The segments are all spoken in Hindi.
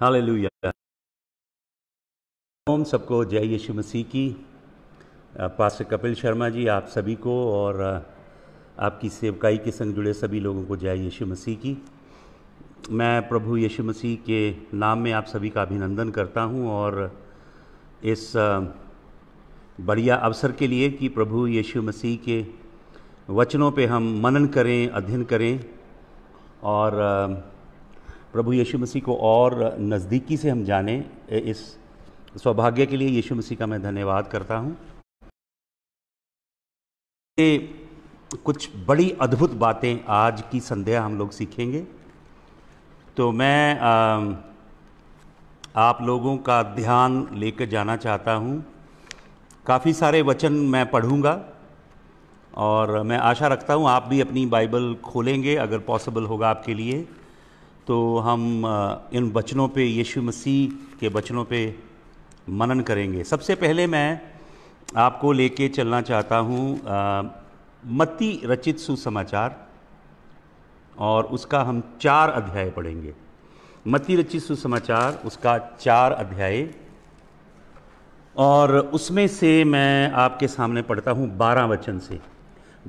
हालेलुया ओम सबको जय यीशु मसीह की पास कपिल शर्मा जी आप सभी को और आपकी सेवकाई के संग जुड़े सभी लोगों को जय यीशु मसीह की मैं प्रभु यीशु मसीह के नाम में आप सभी का अभिनंदन करता हूं और इस बढ़िया अवसर के लिए कि प्रभु यीशु मसीह के वचनों पे हम मनन करें अध्ययन करें और प्रभु यीशु मसीह को और नज़दीकी से हम जाने इस सौभाग्य के लिए यीशु मसीह का मैं धन्यवाद करता हूँ कुछ बड़ी अद्भुत बातें आज की संध्या हम लोग सीखेंगे तो मैं आ, आप लोगों का ध्यान लेकर जाना चाहता हूँ काफ़ी सारे वचन मैं पढ़ूँगा और मैं आशा रखता हूँ आप भी अपनी बाइबल खोलेंगे अगर पॉसिबल होगा आपके लिए तो हम इन बचनों पे यीशु मसीह के बचनों पे मनन करेंगे सबसे पहले मैं आपको लेके चलना चाहता हूँ मत्ती रचित सुसमाचार और उसका हम चार अध्याय पढ़ेंगे मत्ती रचित सुसमाचार उसका चार अध्याय और उसमें से मैं आपके सामने पढ़ता हूँ बारह वचन से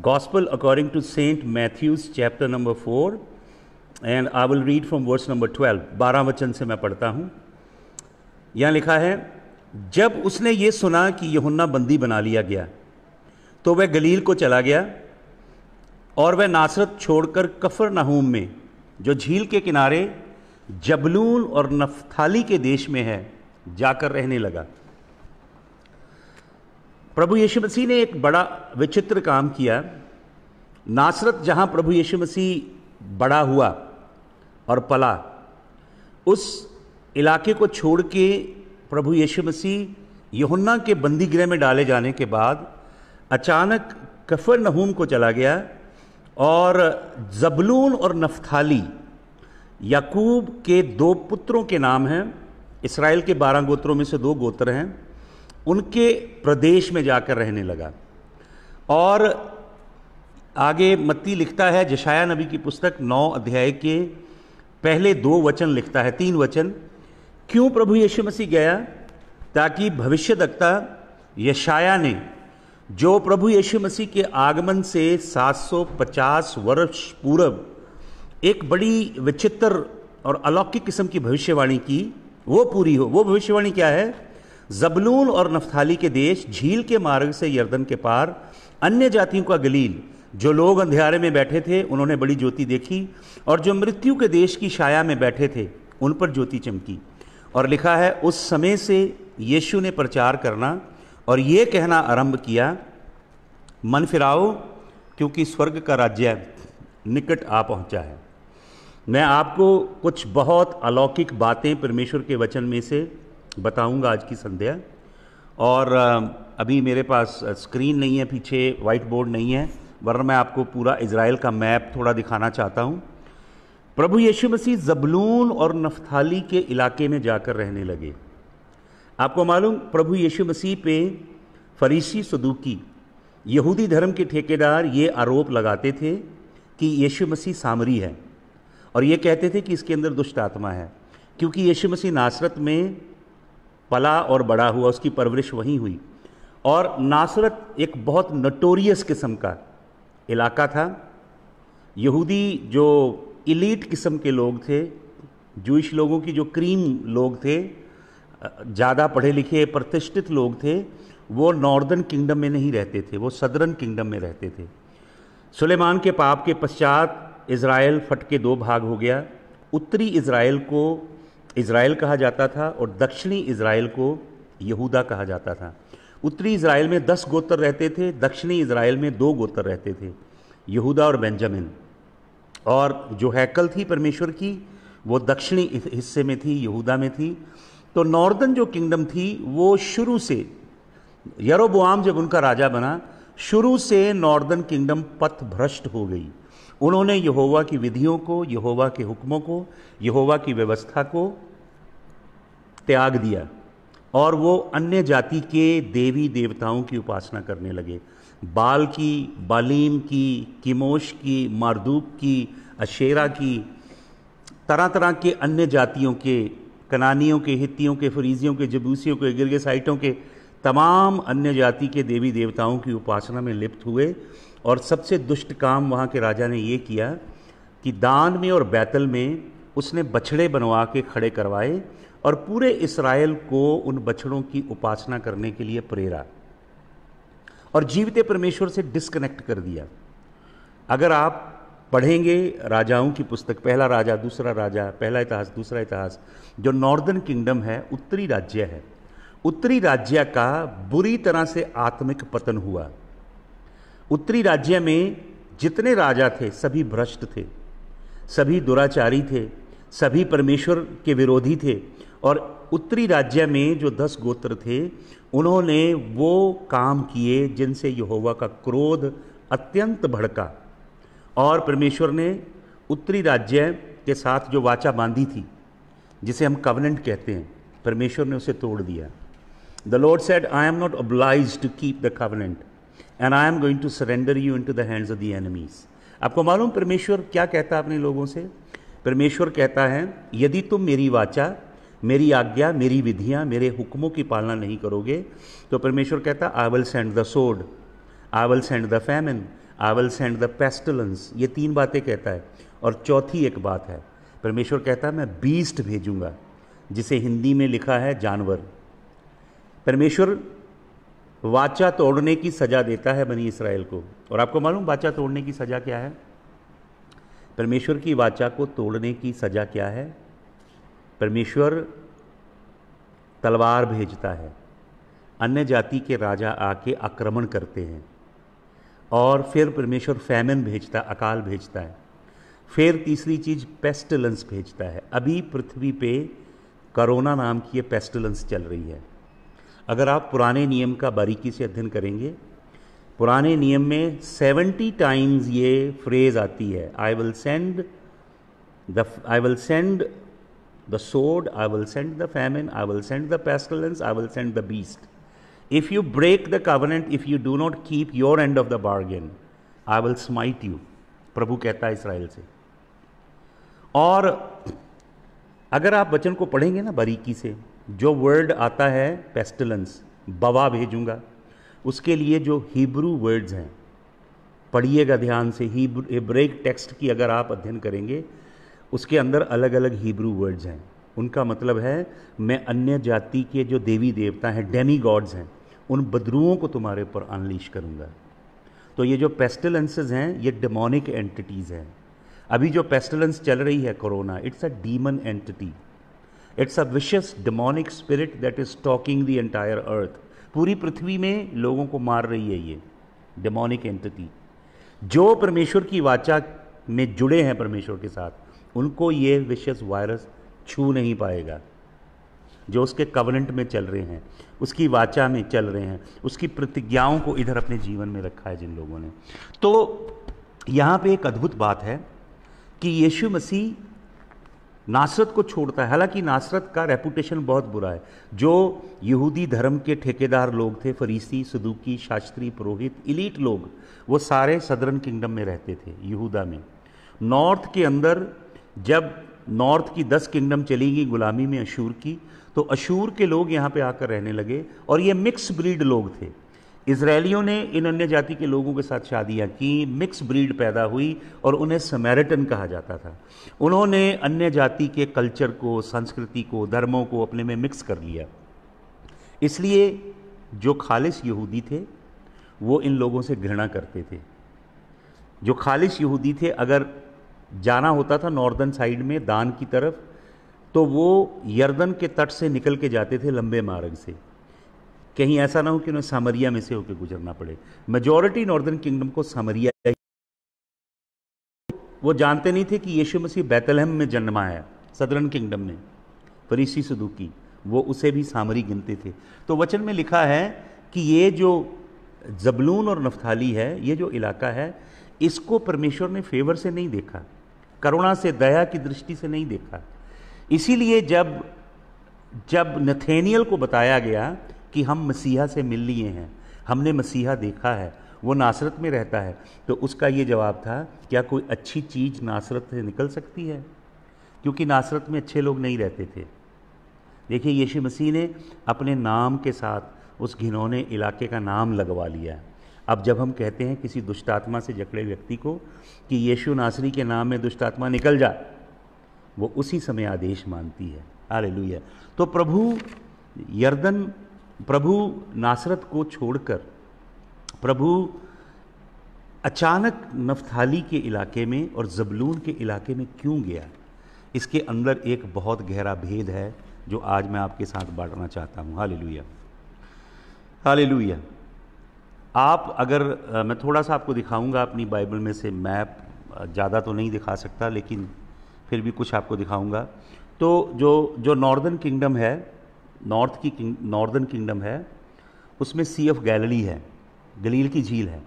gospel according to saint Matthew's chapter number four and I will read from verse number twelve बारह वचन से मैं पढ़ता हूँ यहाँ लिखा है जब उसने ये सुना कि यहुन्ना बंदी बना लिया गया तो वह गलील को चला गया और वह नासरत छोड़कर कफर नाहूम में जो झील के किनारे जबलून और नफ्थाली के देश में है जाकर रहने लगा प्रभु यीशु मसीह ने एक बड़ा विचित्र काम किया नासरत जहाँ प्रभु यीशु मसीह बड़ा हुआ और पला उस इलाके को छोड़ के प्रभु यीशु मसीह यहुन्ना के बंदी गृह में डाले जाने के बाद अचानक कफर नहूम को चला गया और जबलून और नफ्थाली याकूब के दो पुत्रों के नाम हैं इसराइल के बारह गोत्रों में से दो गोत्र हैं उनके प्रदेश में जाकर रहने लगा और आगे मत्ती लिखता है जशाया नबी की पुस्तक नौ अध्याय के पहले दो वचन लिखता है तीन वचन क्यों प्रभु यीशु मसीह गया ताकि भविष्य दक्ता यशाया ने जो प्रभु यीशु मसीह के आगमन से 750 वर्ष पूर्व एक बड़ी विचित्र और अलौकिक किस्म की भविष्यवाणी की वो पूरी हो वो भविष्यवाणी क्या है जबलून और नफ्थाली के देश झील के मार्ग से यर्दन के पार अन्य जातियों का गलील जो लोग अंधेरे में बैठे थे उन्होंने बड़ी ज्योति देखी और जो मृत्यु के देश की छाया में बैठे थे उन पर ज्योति चमकी और लिखा है उस समय से यीशु ने प्रचार करना और ये कहना आरंभ किया मन फिराओ क्योंकि स्वर्ग का राज्य निकट आ पहुंचा है मैं आपको कुछ बहुत अलौकिक बातें परमेश्वर के वचन में से बताऊंगा आज की संध्या और अभी मेरे पास स्क्रीन नहीं है पीछे व्हाइट बोर्ड नहीं है वरना मैं आपको पूरा इसराइल का मैप थोड़ा दिखाना चाहता हूँ प्रभु यीशु मसीह जबलून और नफ्थाली के इलाके में जाकर रहने लगे आपको मालूम प्रभु यीशु मसीह पे फरीसी सदूकी यहूदी धर्म के ठेकेदार ये आरोप लगाते थे कि यीशु मसीह सामरी है और ये कहते थे कि इसके अंदर दुष्ट आत्मा है क्योंकि यीशु मसीह नासरत में पला और बड़ा हुआ उसकी परवरिश वहीं हुई और नासरत एक बहुत नटोरियस किस्म का इलाका था यहूदी जो इलीट किस्म के लोग थे जूश लोगों की जो क्रीम लोग थे ज़्यादा पढ़े लिखे प्रतिष्ठित लोग थे वो नॉर्दर्न किंगडम में नहीं रहते थे वो सदरन किंगडम में रहते थे सुलेमान के पाप के पश्चात इसराइल फट के दो भाग हो गया उत्तरी इसराइल को इसराइल कहा जाता था और दक्षिणी इसराइल को यहूदा कहा जाता था उत्तरी इसराइल में दस गोत्र रहते थे दक्षिणी इसराइल में दो गोत्र रहते थे यहूदा और बेंजामिन और जो हैकल थी परमेश्वर की वो दक्षिणी हिस्से में थी यहूदा में थी तो नॉर्दर्न जो किंगडम थी वो शुरू से यरोबुआम जब उनका राजा बना शुरू से नॉर्दर्न किंगडम पथ भ्रष्ट हो गई उन्होंने यहोवा की विधियों को यहोवा के हुक्मों को यहोवा की व्यवस्था को त्याग दिया और वो अन्य जाति के देवी देवताओं की उपासना करने लगे बाल की बालीम की किमोश की मारदूक की अशेरा की तरह तरह के अन्य जातियों के कनानियों के हितियों के फरीजियों के जबूसियों के गिरगेसाइटों के तमाम अन्य जाति के देवी देवताओं की उपासना में लिप्त हुए और सबसे दुष्ट काम वहाँ के राजा ने ये किया कि दान में और बैतल में उसने बछड़े बनवा के खड़े करवाए और पूरे इसराइल को उन बछड़ों की उपासना करने के लिए प्रेरा और जीवित परमेश्वर से डिस्कनेक्ट कर दिया अगर आप पढ़ेंगे राजाओं की पुस्तक पहला राजा दूसरा राजा पहला इतिहास दूसरा इतिहास जो नॉर्दर्न किंगडम है उत्तरी राज्य है उत्तरी राज्य का बुरी तरह से आत्मिक पतन हुआ उत्तरी राज्य में जितने राजा थे सभी भ्रष्ट थे सभी दुराचारी थे सभी परमेश्वर के विरोधी थे और उत्तरी राज्य में जो दस गोत्र थे उन्होंने वो काम किए जिनसे यहोवा का क्रोध अत्यंत भड़का और परमेश्वर ने उत्तरी राज्य के साथ जो वाचा बांधी थी जिसे हम कवनेंट कहते हैं परमेश्वर ने उसे तोड़ दिया the Lord said I am not obliged to keep the covenant and I am going to surrender you into the hands of the enemies आपको मालूम परमेश्वर क्या कहता है अपने लोगों से परमेश्वर कहता है यदि तुम मेरी वाचा मेरी आज्ञा मेरी विधियाँ मेरे हुक्मों की पालना नहीं करोगे तो परमेश्वर कहता आई will send the sword I will send the famine I will send the pestilence ये तीन बातें कहता है और चौथी एक बात है परमेश्वर कहता है मैं बीस्ट भेजूंगा जिसे हिंदी में लिखा है जानवर परमेश्वर वाचा तोड़ने की सज़ा देता है बनी इसराइल को और आपको मालूम वाचा तोड़ने की सज़ा क्या है परमेश्वर की वाचा को तोड़ने की सज़ा क्या है परमेश्वर तलवार भेजता है अन्य जाति के राजा आके आक्रमण करते हैं और फिर परमेश्वर फैमन भेजता अकाल भेजता है फिर तीसरी चीज़ पेस्टलेंस भेजता है अभी पृथ्वी पे करोना नाम की ये पेस्टलेंस चल रही है अगर आप पुराने नियम का बारीकी से अध्ययन करेंगे पुराने नियम में सेवेंटी टाइम्स ये फ्रेज आती है I will send the I will send the sword, I will send the famine, I will send the pestilence, I will send the beast. If you break the covenant, if you do not keep your end of the bargain, I will smite you प्रभु कहता है इसराइल से और अगर आप वचन को पढ़ेंगे ना बारीकी से जो वर्ड आता है पेस्टलेंस बवा भेजूंगा उसके लिए जो हिब्रू वर्ड्स हैं पढ़िएगा ध्यान से हिब्रेक टेक्स्ट की अगर आप अध्ययन करेंगे उसके अंदर अलग अलग हिब्रू वर्ड्स हैं उनका मतलब है मैं अन्य जाति के जो देवी देवता हैं डेमी गॉड्स हैं उन बदरुओं को तुम्हारे ऊपर अनलीश करूँगा तो ये जो पेस्टलेंसेज हैं ये डेमोनिक एंटिटीज़ हैं अभी जो पेस्टलेंस चल रही है corona it's a demon entity it's a vicious demonic spirit that is talking the entire earth पूरी पृथ्वी में लोगों को मार रही है ये डेमोनिक एंटिटी जो परमेश्वर की वाचा में जुड़े हैं परमेश्वर के साथ उनको ये विशेष वायरस छू नहीं पाएगा जो उसके कवनेंट में चल रहे हैं उसकी वाचा में चल रहे हैं उसकी प्रतिज्ञाओं को इधर अपने जीवन में रखा है जिन लोगों ने तो यहाँ पे एक अद्भुत बात है कि यीशु मसीह नासरत को छोड़ता है हालांकि नासरत का रेपुटेशन बहुत बुरा है जो यहूदी धर्म के ठेकेदार लोग थे फरीसी सदूकी शास्त्री पुरोहित इलीट लोग वो सारे सदरन किंगडम में रहते थे यहूदा में नॉर्थ के अंदर जब नॉर्थ की दस किंगडम चली गई गुलामी में अशूर की तो अशूर के लोग यहाँ पे आकर रहने लगे और ये मिक्स ब्रीड लोग थे इसराइलियों ने इन अन्य जाति के लोगों के साथ शादियाँ की मिक्स ब्रीड पैदा हुई और उन्हें समेरिटन कहा जाता था उन्होंने अन्य जाति के कल्चर को संस्कृति को धर्मों को अपने में मिक्स कर लिया इसलिए जो खालिश यहूदी थे वो इन लोगों से घृणा करते थे जो खालिश यहूदी थे अगर जाना होता था नॉर्दर्न साइड में दान की तरफ तो वो यर्दन के तट से निकल के जाते थे लंबे मार्ग से कहीं ऐसा ना हो कि उन्हें सामरिया में से होकर गुजरना पड़े मेजॉरिटी नॉर्दर्न किंगडम को सामरिया वो जानते नहीं थे कि यीशु मसीह बैतलहम में जन्मा है सदरन किंगडम में फरीसी सदुकी वो उसे भी सामरी गिनते थे तो वचन में लिखा है कि ये जो जबलून और नफ्थाली है ये जो इलाका है इसको परमेश्वर ने फेवर से नहीं देखा करुणा से दया की दृष्टि से नहीं देखा इसीलिए जब जब नथेनियल को बताया गया कि हम मसीहा से मिल लिए हैं हमने मसीहा देखा है वो नासरत में रहता है तो उसका ये जवाब था क्या कोई अच्छी चीज़ नासरत से निकल सकती है क्योंकि नासरत में अच्छे लोग नहीं रहते थे देखिए यीशु मसीह ने अपने नाम के साथ उस घिनौने इलाके का नाम लगवा लिया है अब जब हम कहते हैं किसी दुष्टात्मा से जकड़े व्यक्ति को कि यीशु नासरी के नाम में दुष्टात्मा निकल जा वो उसी समय आदेश मानती है हालेलुया तो प्रभु यर्दन प्रभु नासरत को छोड़कर प्रभु अचानक नफ्थाली के इलाके में और जबलून के इलाके में क्यों गया इसके अंदर एक बहुत गहरा भेद है जो आज मैं आपके साथ बांटना चाहता हूँ हालेलुया हालेलुया आप अगर मैं थोड़ा सा आपको दिखाऊंगा अपनी बाइबल में से मैप ज़्यादा तो नहीं दिखा सकता लेकिन फिर भी कुछ आपको दिखाऊंगा तो जो जो नॉर्दर्न किंगडम है नॉर्थ की नॉर्दर्न किंगडम है उसमें सी ऑफ गैलरी है गलील की झील है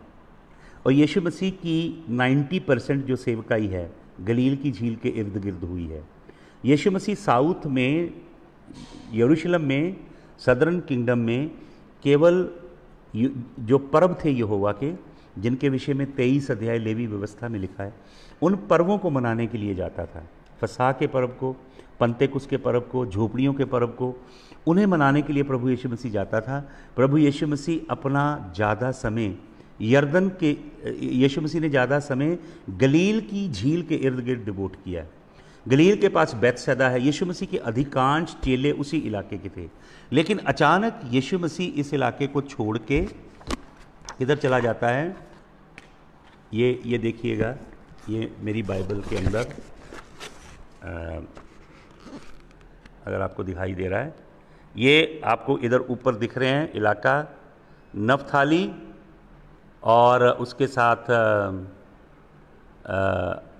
और यीशु मसीह की 90 परसेंट जो सेवकाई है गलील की झील के इर्द गिर्द हुई है यीशु मसीह साउथ में यरूशलम में सदर्न किंगडम में केवल जो पर्व थे यहोवा के जिनके विषय में तेईस अध्याय लेवी व्यवस्था में लिखा है उन पर्वों को मनाने के लिए जाता था फसा के पर्व को कुछ के पर्व को झोपड़ियों के पर्व को उन्हें मनाने के लिए प्रभु यीशु मसीह जाता था प्रभु यीशु मसीह अपना ज़्यादा समय यर्दन के यीशु मसीह ने ज़्यादा समय गलील की झील के इर्द गिर्द डिवोट किया गलील के पास बैतसैदा है यीशु मसीह के अधिकांश चेले उसी इलाके के थे लेकिन अचानक यीशु मसीह इस इलाके को छोड़ के इधर चला जाता है ये ये देखिएगा ये मेरी बाइबल के अंदर आ, अगर आपको दिखाई दे रहा है ये आपको इधर ऊपर दिख रहे हैं इलाका नफथाली और उसके साथ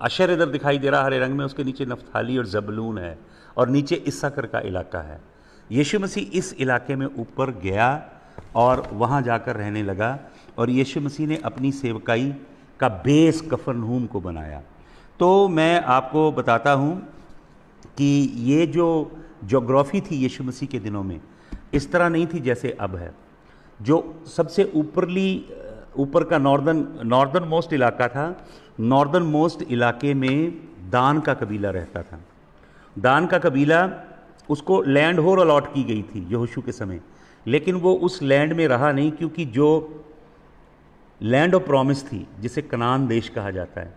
अशर इधर दिखाई दे रहा हरे रंग में उसके नीचे नफथाली और जबलून है और नीचे इसाकर का इलाका है यीशु मसीह इस इलाके में ऊपर गया और वहाँ जाकर रहने लगा और यीशु मसीह ने अपनी सेवकाई का बेस कफरनहूम को बनाया तो मैं आपको बताता हूँ कि ये जो जोग्राफ़ी थी यीशु मसीह के दिनों में इस तरह नहीं थी जैसे अब है जो सबसे ऊपरली ऊपर का नॉर्दर्न नॉर्दर्न मोस्ट इलाका था नॉर्दर्न मोस्ट इलाके में दान का कबीला रहता था दान का कबीला उसको लैंड होर अलॉट की गई थी यहोशु के समय लेकिन वो उस लैंड में रहा नहीं क्योंकि जो लैंड ऑफ प्रॉमिस थी जिसे कनान देश कहा जाता है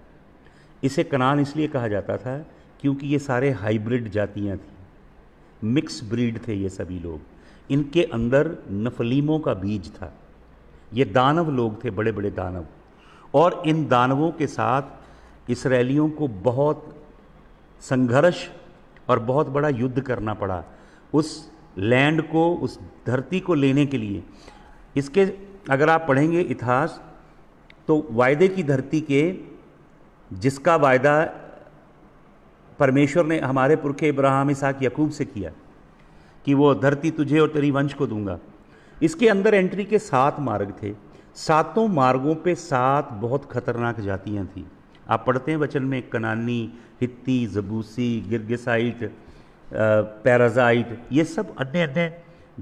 इसे कनान इसलिए कहा जाता था क्योंकि ये सारे हाइब्रिड जातियाँ थीं मिक्स ब्रीड थे ये सभी लोग इनके अंदर नफलीमों का बीज था ये दानव लोग थे बड़े बड़े दानव और इन दानवों के साथ इसराइलियों को बहुत संघर्ष और बहुत बड़ा युद्ध करना पड़ा उस लैंड को उस धरती को लेने के लिए इसके अगर आप पढ़ेंगे इतिहास तो वायदे की धरती के जिसका वायदा परमेश्वर ने हमारे पुरखे इब्राहिम इसाक यकूब से किया कि वो धरती तुझे और तेरी वंश को दूंगा इसके अंदर एंट्री के सात मार्ग थे सातों मार्गों पे सात बहुत खतरनाक जातियां थीं आप पढ़ते हैं वचन में कनानी हित्ती जबूसी गिरगिसाइट पैराजाइट ये सब अन्य अन्य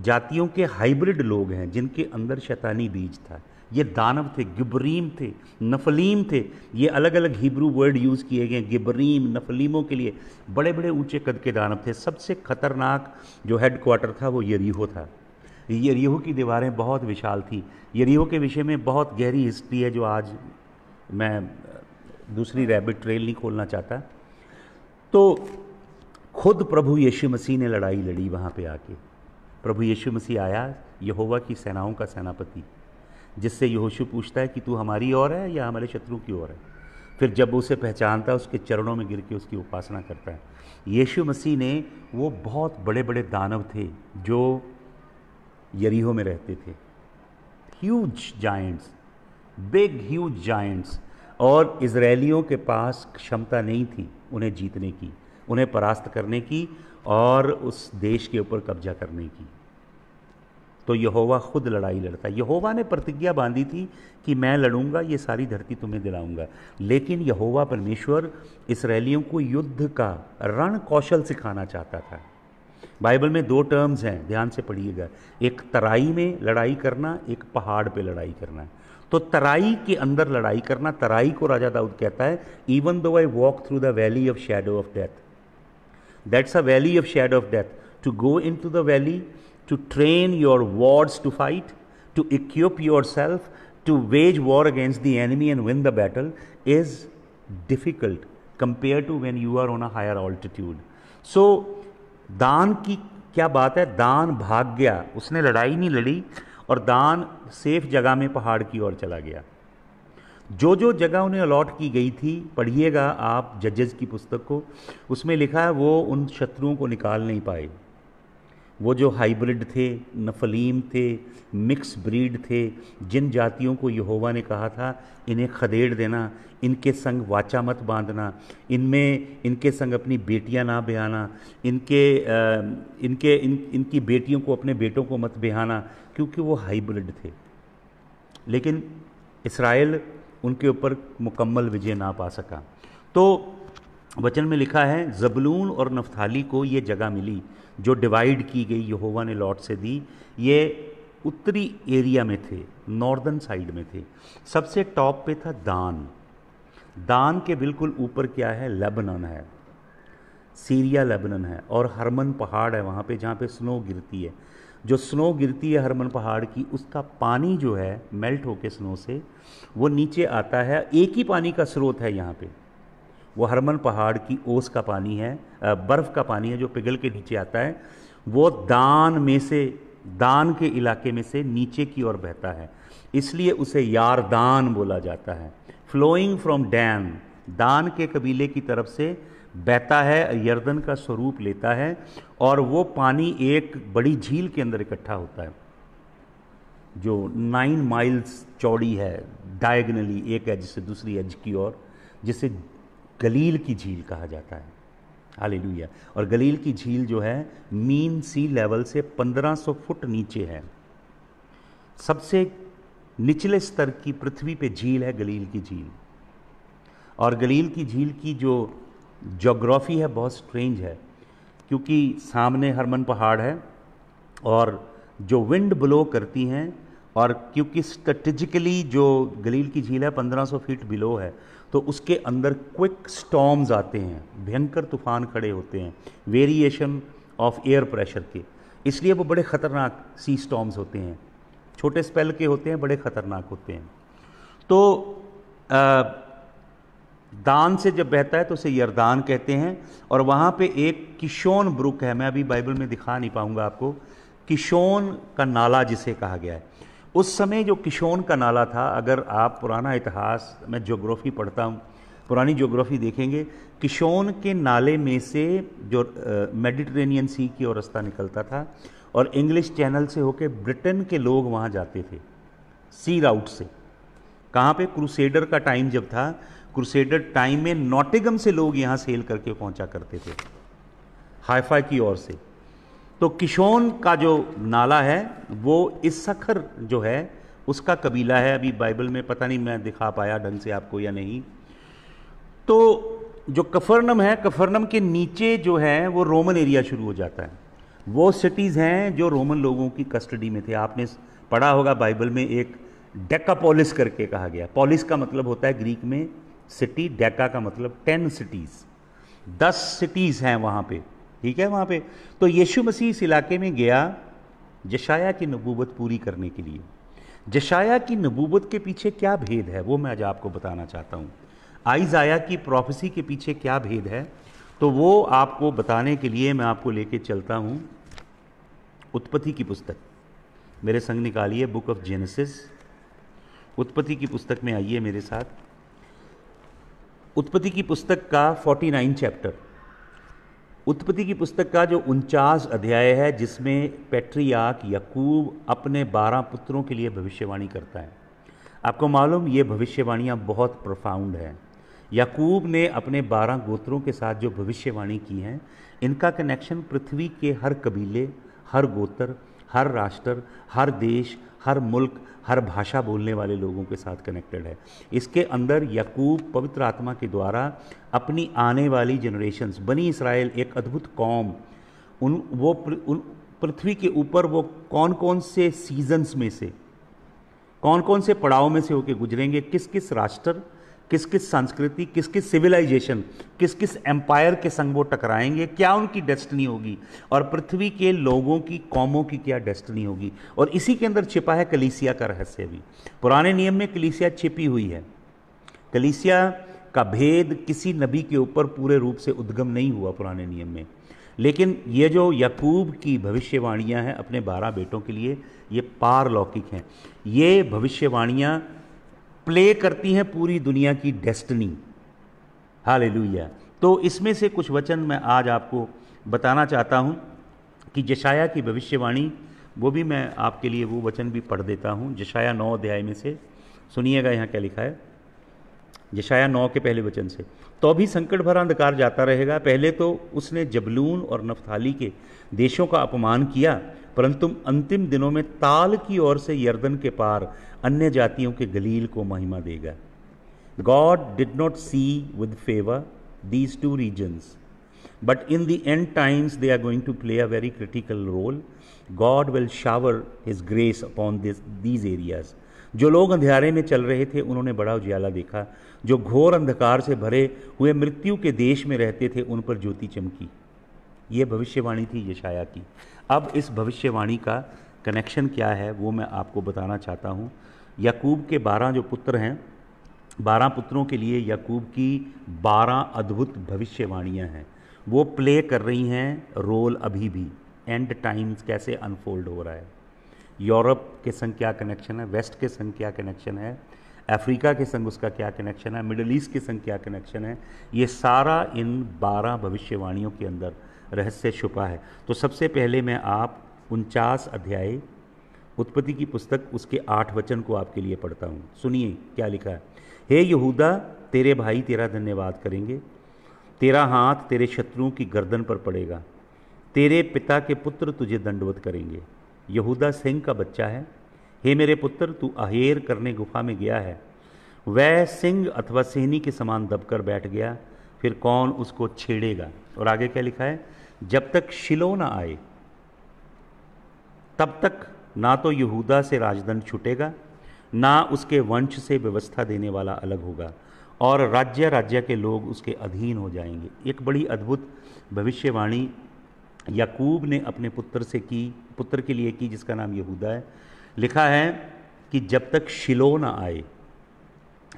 जातियों के हाइब्रिड लोग हैं जिनके अंदर शैतानी बीज था ये दानव थे गिबरीम थे नफलीम थे ये अलग अलग हिब्रू वर्ड यूज़ किए गए गिबरीम नफलीमों के लिए बड़े बड़े ऊंचे कद के दानव थे सबसे खतरनाक जो हेड क्वार्टर था वो यरीहो था यरीहो की दीवारें बहुत विशाल थी यरीहो के विषय में बहुत गहरी हिस्ट्री है जो आज मैं दूसरी रैबिट ट्रेल नहीं खोलना चाहता तो खुद प्रभु यीशु मसीह ने लड़ाई लड़ी वहाँ पे आके प्रभु यीशु मसीह आया यहोवा की सेनाओं का सेनापति जिससे यहोशु पूछता है कि तू हमारी ओर है या हमारे शत्रु की ओर है फिर जब उसे पहचानता है उसके चरणों में गिर के उसकी उपासना करता है यीशु मसीह ने वो बहुत बड़े बड़े दानव थे जो यरीहो में रहते थे huge giants big huge giants और इसराइलियों के पास क्षमता नहीं थी उन्हें जीतने की उन्हें परास्त करने की और उस देश के ऊपर कब्जा करने की तो यहोवा खुद लड़ाई लड़ता यहोवा ने प्रतिज्ञा बांधी थी कि मैं लड़ूंगा ये सारी धरती तुम्हें दिलाऊंगा लेकिन यहोवा परमेश्वर इसराइलियों को युद्ध का रण कौशल सिखाना चाहता था बाइबल में दो टर्म्स हैं ध्यान से पढ़िएगा एक तराई में लड़ाई करना एक पहाड़ पे लड़ाई करना तो तराई के अंदर लड़ाई करना तराई को राजा दाऊद कहता है even though I walk through the valley of shadow of death that's a valley of shadow of death to go into the valley to train your wards to fight to equip yourself to wage war against the enemy and win the battle is difficult compare to when you are on a higher altitude so than की क्या बात है दान भाग गया उसने लड़ाई नहीं लड़ी और दान सेफ जगह में पहाड़ की ओर चला गया जो जो जगह उन्हें अलॉट की गई थी पढ़िएगा आप जजेज की पुस्तक को उसमें लिखा है वो उन शत्रुओं को निकाल नहीं पाए वो जो हाइब्रिड थे नफलीम थे मिक्स ब्रीड थे जिन जातियों को यहोवा ने कहा था इन्हें खदेड़ देना इनके संग वाचा मत बांधना इनमें इनके संग अपनी बेटियां ना बहाना इनके इनके इन इनकी बेटियों को अपने बेटों को मत बहाना क्योंकि वो हाइब्रिड थे लेकिन इसराइल उनके ऊपर मुकम्मल विजय ना पा सका तो वचन में लिखा है जबलून और नफ्थाली को ये जगह मिली जो डिवाइड की गई यहोवा ने लॉट से दी ये उत्तरी एरिया में थे नॉर्दर्न साइड में थे सबसे टॉप पे था दान दान के बिल्कुल ऊपर क्या है लेबनन है सीरिया लेबनन है और हरमन पहाड़ है वहाँ पे जहाँ पे स्नो गिरती है जो स्नो गिरती है हरमन पहाड़ की उसका पानी जो है मेल्ट होके स्नो से वो नीचे आता है एक ही पानी का स्रोत है यहाँ पे वो हरमन पहाड़ की ओस का पानी है बर्फ़ का पानी है जो पिघल के नीचे आता है वो दान में से दान के इलाके में से नीचे की ओर बहता है इसलिए उसे यारदान बोला जाता है फ्लोइंग फ्रॉम डैन दान के कबीले की तरफ से बहता है यर्दन का स्वरूप लेता है और वो पानी एक बड़ी झील के अंदर इकट्ठा होता है जो नाइन माइल्स चौड़ी है डायगनली एक एज से दूसरी एज की ओर जिसे गलील की झील कहा जाता है हालेलुया और गलील की झील जो है मीन सी लेवल से 1500 फुट नीचे है सबसे निचले स्तर की पृथ्वी पे झील है गलील की झील और गलील की झील की जो जोग्राफ़ी है बहुत स्ट्रेंज है क्योंकि सामने हरमन पहाड़ है और जो विंड ब्लो करती हैं और क्योंकि स्ट्रेटिजिकली जो गलील की झील है 1500 फीट बिलो है तो उसके अंदर क्विक स्टॉम्स आते हैं भयंकर तूफान खड़े होते हैं वेरिएशन ऑफ एयर प्रेशर के इसलिए वो बड़े ख़तरनाक सी स्टॉम्स होते हैं छोटे स्पेल के होते हैं बड़े ख़तरनाक होते हैं तो आ, दान से जब बहता है तो उसे यरदान कहते हैं और वहाँ पे एक किशोन ब्रुक है मैं अभी बाइबल में दिखा नहीं पाऊँगा आपको किशोन का नाला जिसे कहा गया है उस समय जो किशोन का नाला था अगर आप पुराना इतिहास मैं जोग्राफ़ी पढ़ता हूँ पुरानी जोग्राफ़ी देखेंगे किशोन के नाले में से जो मेडिटेरेनियन सी की ओर रास्ता निकलता था और इंग्लिश चैनल से होके ब्रिटेन के लोग वहाँ जाते थे सी राउट से कहाँ पे क्रूसेडर का टाइम जब था क्रूसेडर टाइम में नोटिगम से लोग यहाँ सेल करके पहुँचा करते थे हाइफा की ओर से तो किशोन का जो नाला है वो इस सखर जो है उसका कबीला है अभी बाइबल में पता नहीं मैं दिखा पाया ढंग से आपको या नहीं तो जो कफरनम है कफरनम के नीचे जो है वो रोमन एरिया शुरू हो जाता है वो सिटीज़ हैं जो रोमन लोगों की कस्टडी में थे आपने पढ़ा होगा बाइबल में एक डेका पॉलिस करके कहा गया पॉलिस का मतलब होता है ग्रीक में सिटी डेका का मतलब टेन सिटीज़ दस सिटीज़ हैं वहाँ पर ठीक है वहाँ पे तो यीशु मसीह इस इलाके में गया जशाया की नबूबत पूरी करने के लिए जशाया की नबूबत के पीछे क्या भेद है वो मैं आज आपको बताना चाहता हूँ जाया की प्रोफेसी के पीछे क्या भेद है तो वो आपको बताने के लिए मैं आपको लेके चलता हूँ उत्पत्ति की पुस्तक मेरे संग निकालिए बुक ऑफ जेनेसिस उत्पत्ति की पुस्तक में आइए मेरे साथ उत्पत्ति की पुस्तक का 49 चैप्टर उत्पत्ति की पुस्तक का जो उनचास अध्याय है जिसमें पेट्रियाक यकूब अपने बारह पुत्रों के लिए भविष्यवाणी करता है आपको मालूम ये भविष्यवाणियाँ बहुत प्रोफाउंड हैं याकूब ने अपने बारह गोत्रों के साथ जो भविष्यवाणी की हैं इनका कनेक्शन पृथ्वी के हर कबीले हर गोत्र हर राष्ट्र हर देश हर मुल्क हर भाषा बोलने वाले लोगों के साथ कनेक्टेड है इसके अंदर यकूब पवित्र आत्मा के द्वारा अपनी आने वाली जनरेशन्स बनी इसराइल एक अद्भुत कौम उन वो प्र, उन पृथ्वी के ऊपर वो कौन कौन से सीजन्स में से कौन कौन से पड़ाव में से होके गुजरेंगे किस किस राष्ट्र किस किस संस्कृति किस किस सिविलाइजेशन किस किस एम्पायर के संग वो टकराएंगे क्या उनकी डेस्टनी होगी और पृथ्वी के लोगों की कौमों की क्या डेस्टनी होगी और इसी के अंदर छिपा है कलीसिया का रहस्य भी पुराने नियम में कलीसिया छिपी हुई है कलीसिया का भेद किसी नबी के ऊपर पूरे रूप से उद्गम नहीं हुआ पुराने नियम में लेकिन ये जो यकूब की भविष्यवाणियाँ हैं अपने बारह बेटों के लिए ये पारलौकिक हैं ये भविष्यवाणियाँ प्ले करती हैं पूरी दुनिया की डेस्टनी हाल तो इसमें से कुछ वचन मैं आज आपको बताना चाहता हूँ कि जशाया की भविष्यवाणी वो भी मैं आपके लिए वो वचन भी पढ़ देता हूँ जशाया नौ अध्याय में से सुनिएगा यहाँ क्या लिखा है जशाया नौ के पहले वचन से तो भी संकट भरा अंधकार जाता रहेगा पहले तो उसने जबलून और नफ्थाली के देशों का अपमान किया परंतु अंतिम दिनों में ताल की ओर से यर्दन के पार अन्य जातियों के गलील को महिमा देगा God did not see with favour these two regions but in the end times they are going to play a very critical role God will shower his grace upon this these areas जो लोग अंधेरे में चल रहे थे उन्होंने बड़ा उजाला देखा जो घोर अंधकार से भरे हुए मृत्यु के देश में रहते थे उन पर ज्योति चमकी ये भविष्यवाणी थी यशाया की अब इस भविष्यवाणी का कनेक्शन क्या है वो मैं आपको बताना चाहता हूँ यकूब के बारह जो पुत्र हैं बारह पुत्रों के लिए यकूब की बारह अद्भुत भविष्यवाणियाँ हैं वो प्ले कर रही हैं रोल अभी भी एंड टाइम्स कैसे अनफोल्ड हो रहा है यूरोप के संग क्या कनेक्शन है वेस्ट के संग क्या कनेक्शन है अफ्रीका के संग उसका क्या कनेक्शन है मिडल ईस्ट के संग क्या कनेक्शन है ये सारा इन बारह भविष्यवाणियों के अंदर रहस्य छुपा है तो सबसे पहले मैं आप उनचास अध्याय उत्पत्ति की पुस्तक उसके आठ वचन को आपके लिए पढ़ता हूँ सुनिए क्या लिखा है हे यहूदा तेरे भाई तेरा धन्यवाद करेंगे तेरा हाथ तेरे शत्रुओं की गर्दन पर पड़ेगा तेरे पिता के पुत्र तुझे दंडवत करेंगे यहूदा सिंह का बच्चा है हे मेरे पुत्र तू अहेर करने गुफा में गया है वह सिंह अथवा सिहनी के समान दबकर बैठ गया फिर कौन उसको छेड़ेगा और आगे क्या लिखा है जब तक शिलो ना आए तब तक ना तो यहूदा से राजदंड छूटेगा ना उसके वंश से व्यवस्था देने वाला अलग होगा और राज्य राज्य के लोग उसके अधीन हो जाएंगे एक बड़ी अद्भुत भविष्यवाणी याकूब ने अपने पुत्र से की पुत्र के लिए की जिसका नाम यहूदा है लिखा है कि जब तक शिलो ना आए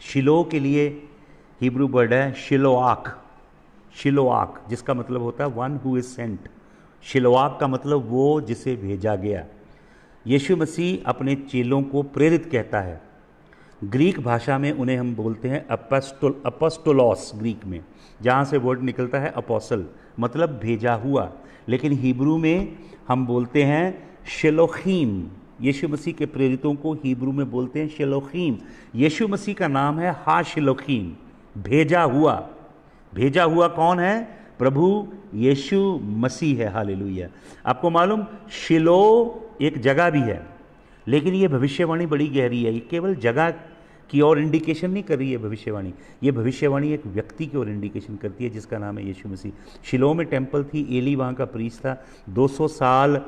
शिलो के लिए हिब्रू वर्ड है शिलोआक शिलोआक जिसका मतलब होता है वन हु इज सेंट शिलोआक का मतलब वो जिसे भेजा गया यीशु मसीह अपने चेलों को प्रेरित कहता है ग्रीक भाषा में उन्हें हम बोलते हैं अपस्टोल अपस्टोलॉस ग्रीक में जहाँ से वर्ड निकलता है अपोसल मतलब भेजा हुआ लेकिन हिब्रू में हम बोलते हैं शेलोखीम यीशु मसीह के प्रेरितों को हिब्रू में बोलते हैं शेलोखीम यीशु मसीह का नाम है हा शेलोखीम भेजा हुआ भेजा हुआ कौन है प्रभु यीशु मसीह है हालेलुया आपको मालूम शिलो एक जगह भी है लेकिन ये भविष्यवाणी बड़ी गहरी है ये केवल जगह की ओर इंडिकेशन नहीं कर रही है भविष्यवाणी ये भविष्यवाणी एक व्यक्ति की ओर इंडिकेशन करती है जिसका नाम है यीशु मसीह शिलो में टेम्पल थी एली वहाँ का प्रीस था दो साल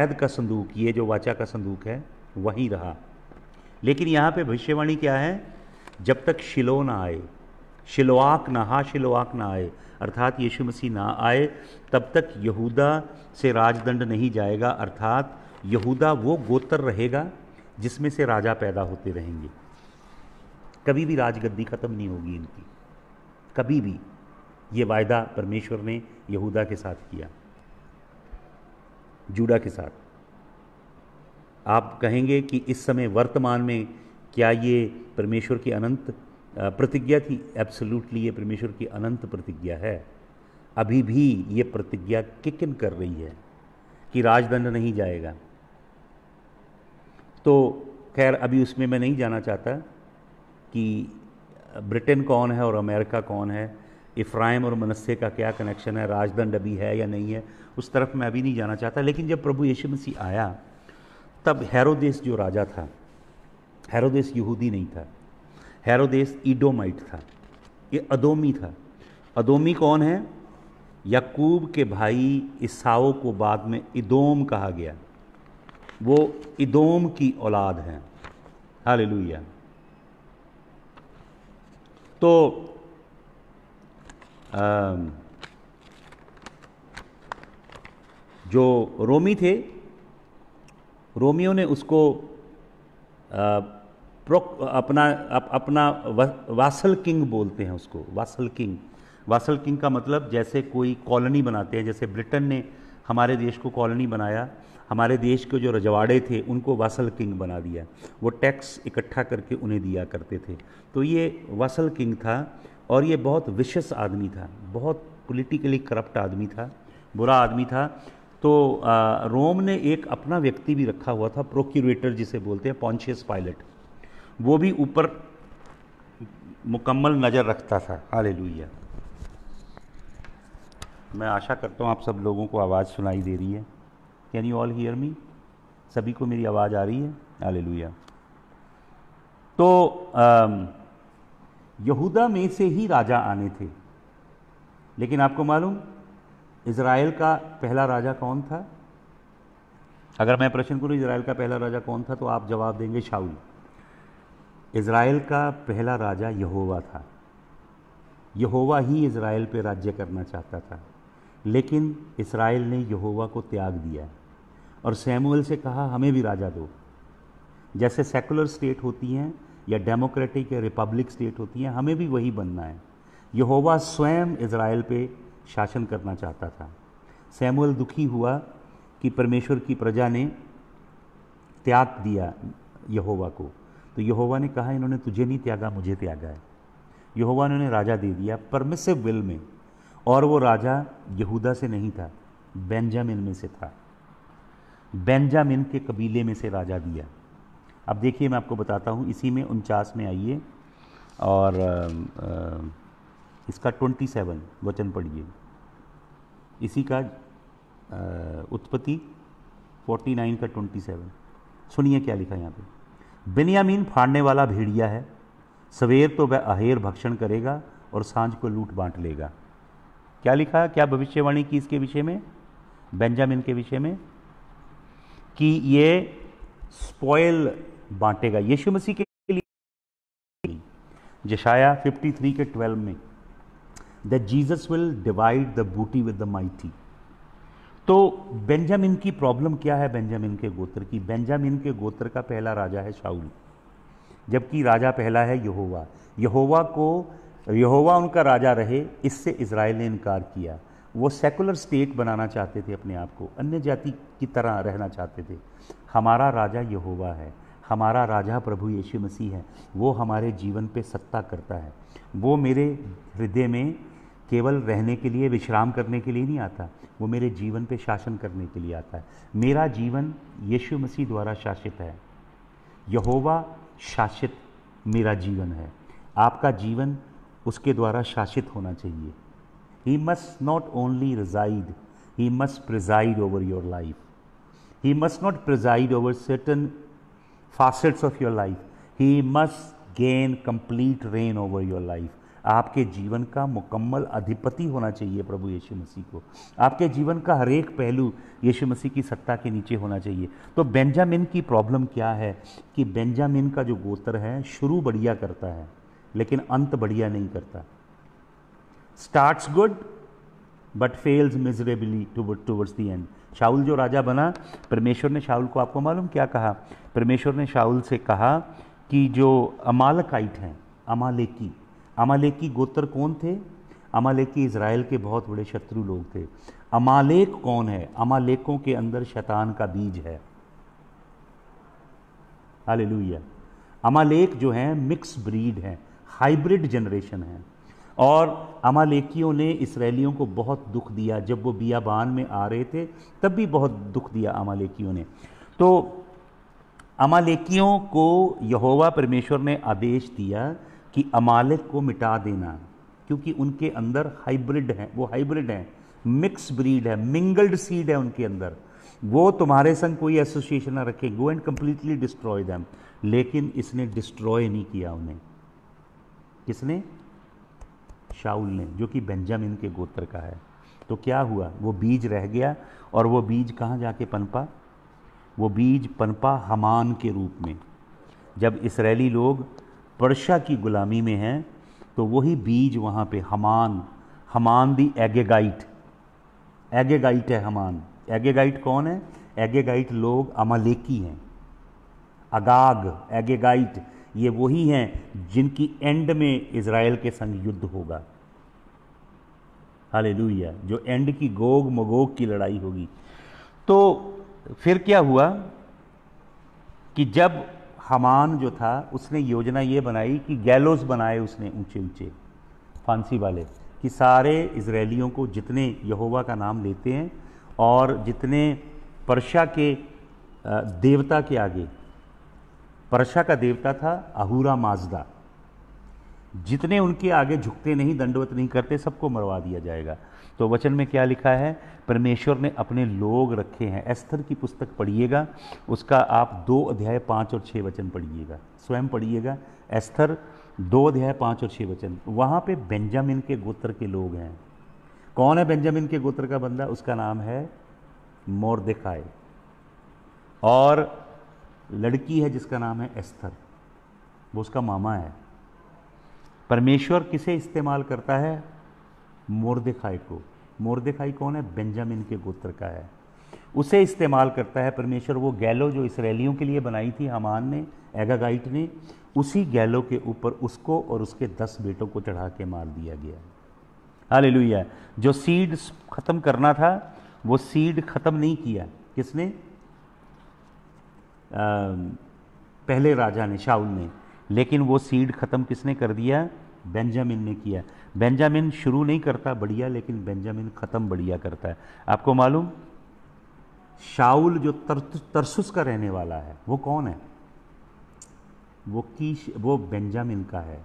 ऐद का संदूक ये जो वाचा का संदूक है वहीं रहा लेकिन यहाँ पे भविष्यवाणी क्या है जब तक शिलो ना आए शिलोआक ना हा शिलोआक ना आए अर्थात यीशु मसीह ना आए तब तक यहूदा से राजदंड नहीं जाएगा अर्थात यहूदा वो गोत्र रहेगा जिसमें से राजा पैदा होते रहेंगे कभी भी राजगद्दी ख़त्म नहीं होगी इनकी कभी भी ये वायदा परमेश्वर ने यहूदा के साथ किया जूडा के साथ आप कहेंगे कि इस समय वर्तमान में क्या ये परमेश्वर की अनंत प्रतिज्ञा थी एब्सोल्युटली ये परमेश्वर की अनंत प्रतिज्ञा है अभी भी ये प्रतिज्ञा किक इन कर रही है कि राजदंड नहीं जाएगा तो खैर अभी उसमें मैं नहीं जाना चाहता कि ब्रिटेन कौन है और अमेरिका कौन है इफ्राइम और मनस्से का क्या कनेक्शन है राजदंड अभी है या नहीं है उस तरफ मैं अभी नहीं जाना चाहता लेकिन जब प्रभु यीशु मसीह आया तब हैरोदेस जो राजा था हैरोदेस यहूदी नहीं था हेरोदेस ईडोमाइट था ये अदोमी था अदोमी कौन है यकूब के भाई ईसाओ को बाद में इदोम कहा गया वो इदोम की औलाद हैं हालेलुया तो आ, जो रोमी थे रोमियो ने उसको प्रो अपना अप, अपना वासल किंग बोलते हैं उसको वासल किंग वासल किंग का मतलब जैसे कोई कॉलोनी बनाते हैं जैसे ब्रिटेन ने हमारे देश को कॉलोनी बनाया हमारे देश के जो रजवाड़े थे उनको वासल किंग बना दिया वो टैक्स इकट्ठा करके उन्हें दिया करते थे तो ये वासल किंग था और ये बहुत विशेष आदमी था बहुत पॉलिटिकली करप्ट आदमी था बुरा आदमी था तो आ, रोम ने एक अपना व्यक्ति भी रखा हुआ था प्रोक्यूरेटर जिसे बोलते हैं पॉन्शियस पायलट वो भी ऊपर मुकम्मल नज़र रखता था हाल मैं आशा करता हूँ आप सब लोगों को आवाज़ सुनाई दे रही है can you all hear me सभी को मेरी आवाज़ आ रही है हाल तो यहूदा में से ही राजा आने थे लेकिन आपको मालूम इसराइल का पहला राजा कौन था अगर मैं प्रश्न करूँ इसराइल का पहला राजा कौन था तो आप जवाब देंगे शाउल इसराइल का पहला राजा यहोवा था यहोवा ही इसराइल पे राज्य करना चाहता था लेकिन इसराइल ने यहोवा को त्याग दिया और सैमुअल से कहा हमें भी राजा दो जैसे सेकुलर स्टेट होती हैं या डेमोक्रेटिक या रिपब्लिक स्टेट होती हैं हमें भी वही बनना है यहोवा स्वयं इसराइल पे शासन करना चाहता था सैमुअल दुखी हुआ कि परमेश्वर की प्रजा ने त्याग दिया यहोवा को तो यहोवा ने कहा इन्होंने तुझे नहीं त्यागा मुझे त्यागा है यहोवा ने उन्हें राजा दे दिया परमिसिव विल में और वो राजा यहूदा से नहीं था बेंजामिन में से था बेंजामिन के कबीले में से राजा दिया अब देखिए मैं आपको बताता हूँ इसी में उनचास में आइए और आ, इसका ट्वेंटी सेवन वचन पढ़िए इसी का उत्पत्ति फोर्टी नाइन का ट्वेंटी सेवन सुनिए क्या लिखा है यहाँ पे बिनियामीन फाड़ने वाला भेड़िया है सवेर तो वह अहेर भक्षण करेगा और सांझ को लूट बांट लेगा क्या लिखा क्या भविष्यवाणी की इसके विषय में बेंजामिन के विषय में कि ये स्पॉयल बांटेगा यीशु मसीह के लिए जशाया 53 के 12 में the Jesus will divide the booty with the mighty तो बेंजामिन की प्रॉब्लम क्या है बेंजामिन के गोत्र की बेंजामिन के गोत्र का पहला राजा है शाउल जबकि राजा पहला है यहोवा यहोवा को यहोवा उनका राजा रहे इससे इसराइल ने इनकार किया वो सेकुलर स्टेट बनाना चाहते थे अपने आप को अन्य जाति की तरह रहना चाहते थे हमारा राजा यहोवा है हमारा राजा प्रभु यीशु मसीह है वो हमारे जीवन पे सत्ता करता है वो मेरे हृदय में केवल रहने के लिए विश्राम करने के लिए नहीं आता वो मेरे जीवन पे शासन करने के लिए आता है मेरा जीवन यीशु मसीह द्वारा शासित है यहोवा शासित मेरा जीवन है आपका जीवन उसके द्वारा शासित होना चाहिए he must not only reside he must preside over your life he must not preside over certain facets of your life he must gain complete reign over your life आपके जीवन का मुकम्मल अधिपति होना चाहिए प्रभु यीशु मसीह को आपके जीवन का हर एक पहलू यीशु मसीह की सत्ता के नीचे होना चाहिए तो बेंजामिन की प्रॉब्लम क्या है कि बेंजामिन का जो गोत्र है शुरू बढ़िया करता है लेकिन अंत बढ़िया नहीं करता starts good but fails miserably towards the end शाहुल जो राजा बना परमेश्वर ने शाहुल को आपको मालूम क्या कहा परमेश्वर ने शाहुल से कहा कि जो अमालकाइट हैं अमालेकी अमालेकी गोत्र कौन थे अमालेकी इसराइल के बहुत बड़े शत्रु लोग थे अमालेक कौन है अमालेकों के अंदर शैतान का बीज है हालेलुया अमालेक जो हैं मिक्स ब्रीड हैं हाइब्रिड जनरेशन हैं और अमालेकियों ने इसराइलियों को बहुत दुख दिया जब वो बियाबान में आ रहे थे तब भी बहुत दुख दिया अमालेकियों ने तो अमालेकियों को यहोवा परमेश्वर ने आदेश दिया कि अमालिक को मिटा देना क्योंकि उनके अंदर हाइब्रिड हैं वो हाइब्रिड हैं मिक्स ब्रीड है मिंगल्ड सीड है उनके अंदर वो तुम्हारे संग कोई एसोसिएशन ना रखे go and completely destroy them लेकिन इसने डिस्ट्रॉय नहीं किया उन्हें किसने शाउल ने जो कि बेंजामिन के गोत्र का है तो क्या हुआ वो बीज रह गया और वो बीज कहाँ जाके पनपा वो बीज पनपा हमान के रूप में जब इसराइली लोग पर्शा की गुलामी में हैं तो वही बीज वहाँ पे हमान हमान दी एगेगाइट एगेगाइट है हमान एगेगाइट कौन है एगेगाइट लोग अमालेकी हैं अगाग एगेगाइट ये वही हैं जिनकी एंड में इसराइल के संग युद्ध होगा हाल जो एंड की गोग मगोग की लड़ाई होगी तो फिर क्या हुआ कि जब हमान जो था उसने योजना ये बनाई कि गैलोस बनाए उसने ऊंचे ऊंचे फांसी वाले कि सारे इसराइलियों को जितने यहोवा का नाम लेते हैं और जितने परशा के देवता के आगे परशा का देवता था अहूरा माजदा जितने उनके आगे झुकते नहीं दंडवत नहीं करते सबको मरवा दिया जाएगा तो वचन में क्या लिखा है परमेश्वर ने अपने लोग रखे हैं एस्थर की पुस्तक पढ़िएगा उसका आप दो अध्याय पाँच और छः वचन पढ़िएगा स्वयं पढ़िएगा एस्थर दो अध्याय पाँच और छः वचन वहाँ पे बेंजामिन के गोत्र के लोग हैं कौन है बेंजामिन के गोत्र का बंदा उसका नाम है मोरदेखाय और लड़की है जिसका नाम है एस्थर वो उसका मामा है परमेश्वर किसे इस्तेमाल करता है मोरदेखाई को मोरदेखाई कौन है बेंजामिन के गोत्र का है उसे इस्तेमाल करता है परमेश्वर वो गैलो जो इसराइलियों के लिए बनाई थी हमान ने एगागाइट ने उसी गैलो के ऊपर उसको और उसके दस बेटों को चढ़ा के मार दिया गया हालेलुया जो सीड ख़त्म करना था वो सीड ख़त्म नहीं किया किसने आ, पहले राजा ने शाह ने लेकिन वो सीड ख़त्म किसने कर दिया बेंजामिन ने किया बेंजामिन शुरू नहीं करता बढ़िया लेकिन बेंजामिन ख़त्म बढ़िया करता है आपको मालूम शाउल जो तर, तरसुस का रहने वाला है वो कौन है वो कीश वो बेंजामिन का है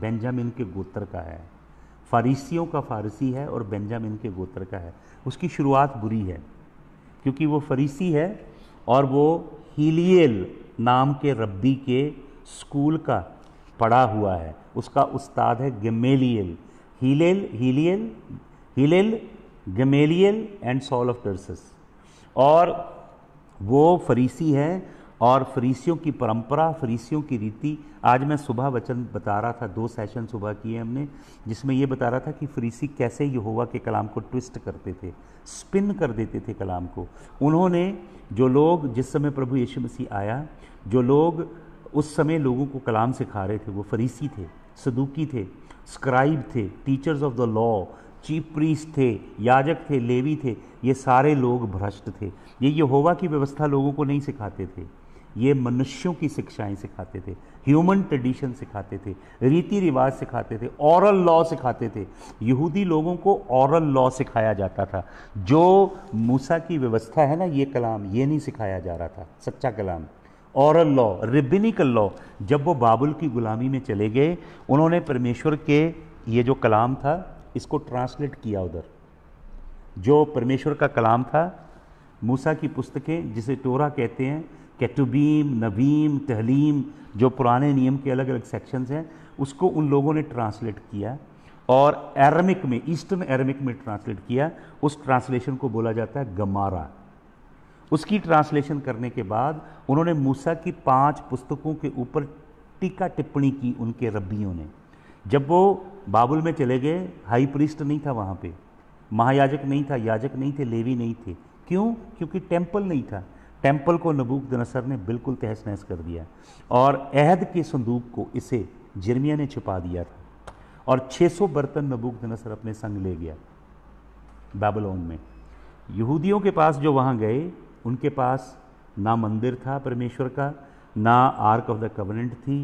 बेंजामिन के गोत्र का है फारसियों का फारसी है और बेंजामिन के गोत्र का है उसकी शुरुआत बुरी है क्योंकि वो फरीसी है और वो हीलियल नाम के रब्बी के स्कूल का पड़ा हुआ है उसका उस्ताद है Gamaliel Hillel Hillel Hillel Gamaliel and Saul of Tarsus और वो फरीसी है और फरीसियों की परंपरा फरीसियों की रीति आज मैं सुबह वचन बता रहा था दो सेशन सुबह किए हमने जिसमें ये बता रहा था कि फरीसी कैसे यहोवा के कलाम को ट्विस्ट करते थे स्पिन कर देते थे कलाम को उन्होंने जो लोग जिस समय प्रभु यीशु मसीह आया जो लोग उस समय लोगों को कलाम सिखा रहे थे वो फरीसी थे सदूकी थे स्क्राइब थे teachers of the law chief priest थे याजक थे लेवी थे ये सारे लोग भ्रष्ट थे ये यहोवा की व्यवस्था लोगों को नहीं सिखाते थे ये मनुष्यों की शिक्षाएं सिखाते थे ह्यूमन ट्रेडिशन सिखाते थे रीति रिवाज सिखाते थे औरल लॉ सिखाते थे यहूदी लोगों को औरल लॉ सिखाया जाता था जो मूसा की व्यवस्था है ना ये कलाम ये नहीं सिखाया जा रहा था सच्चा कलाम औरल लॉ रिबिनिकल लॉ जब वो बाबुल की ग़ुलामी में चले गए उन्होंने परमेश्वर के ये जो कलाम था इसको ट्रांसलेट किया उधर जो परमेश्वर का कलाम था मूसा की पुस्तकें जिसे टोरा कहते हैं कैटुबीम नबीम तहलीम जो पुराने नियम के अलग अलग सेक्शंस हैं उसको उन लोगों ने ट्रांसलेट किया और एरमिक में ईस्टर्न एरमिक में ट्रांसलेट किया उस ट्रांसलेशन को बोला जाता है गमारा उसकी ट्रांसलेशन करने के बाद उन्होंने मूसा की पांच पुस्तकों के ऊपर टीका टिप्पणी की उनके रब्बियों ने जब वो बाबुल में चले गए हाई प्रिस्ट नहीं था वहाँ पे महायाजक नहीं था याजक नहीं थे लेवी नहीं थे क्यों क्योंकि टेम्पल नहीं था टेम्पल को नबूक दनसर ने बिल्कुल तहस नहस कर दिया और अहद के संदूक को इसे जर्मिया ने छुपा दिया था और 600 बर्तन नबूक दनसर अपने संग ले गया बाबलोन में यहूदियों के पास जो वहाँ गए उनके पास ना मंदिर था परमेश्वर का ना आर्क ऑफ द कवनेंट थी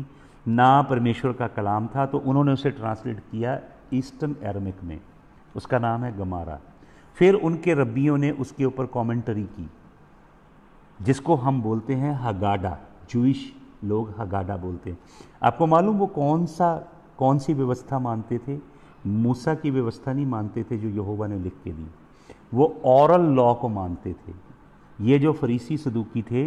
ना परमेश्वर का कलाम था तो उन्होंने उसे ट्रांसलेट किया ईस्टर्न एरमिक में उसका नाम है गमारा फिर उनके रब्बियों ने उसके ऊपर कॉमेंटरी की जिसको हम बोलते हैं हगाडा जूश लोग हगाडा बोलते हैं आपको मालूम वो कौन सा कौन सी व्यवस्था मानते थे मूसा की व्यवस्था नहीं मानते थे जो यहोवा ने लिख के दी वो औरल लॉ को मानते थे ये जो फरीसी सदूकी थे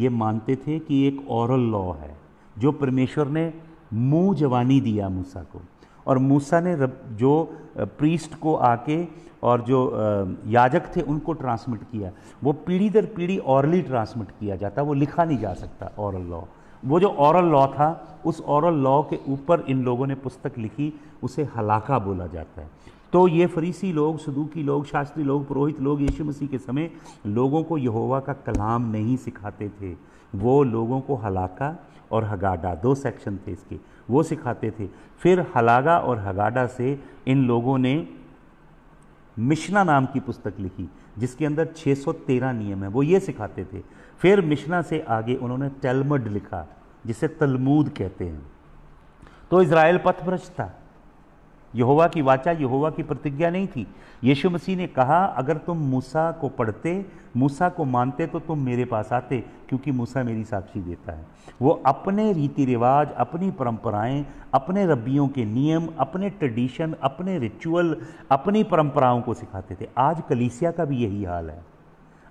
ये मानते थे कि एक औरल लॉ है जो परमेश्वर ने मुँह जवानी दिया मूसा को और मूसा ने रब जो प्रीस्ट को आके और जो याजक थे उनको ट्रांसमिट किया वो पीढ़ी दर पीढ़ी औरली ट्रांसमिट किया जाता वो लिखा नहीं जा सकता औरल लॉ वो जो औरल लॉ था उस औरल लॉ के ऊपर इन लोगों ने पुस्तक लिखी उसे हलाका बोला जाता है तो ये फरीसी लोग सदूकी लोग शास्त्री लोग पुरोहित लोग यीशु मसीह के समय लोगों को यहोवा का कलाम नहीं सिखाते थे वो लोगों को हलाका और हगाडा दो सेक्शन थे इसके वो सिखाते थे फिर हलागा और हगाडा से इन लोगों ने मिशना नाम की पुस्तक लिखी जिसके अंदर 613 नियम है वो ये सिखाते थे फिर मिशना से आगे उन्होंने टेलमड लिखा जिसे तलमूद कहते हैं तो इसराइल पथभ्रष्ट था यहोवा की वाचा यहोवा की प्रतिज्ञा नहीं थी यीशु मसीह ने कहा अगर तुम मूसा को पढ़ते मूसा को मानते तो तुम मेरे पास आते क्योंकि मूसा मेरी साक्षी देता है वो अपने रीति रिवाज अपनी परंपराएं अपने रब्बियों के नियम अपने ट्रेडिशन अपने रिचुअल अपनी परंपराओं को सिखाते थे आज कलीसिया का भी यही हाल है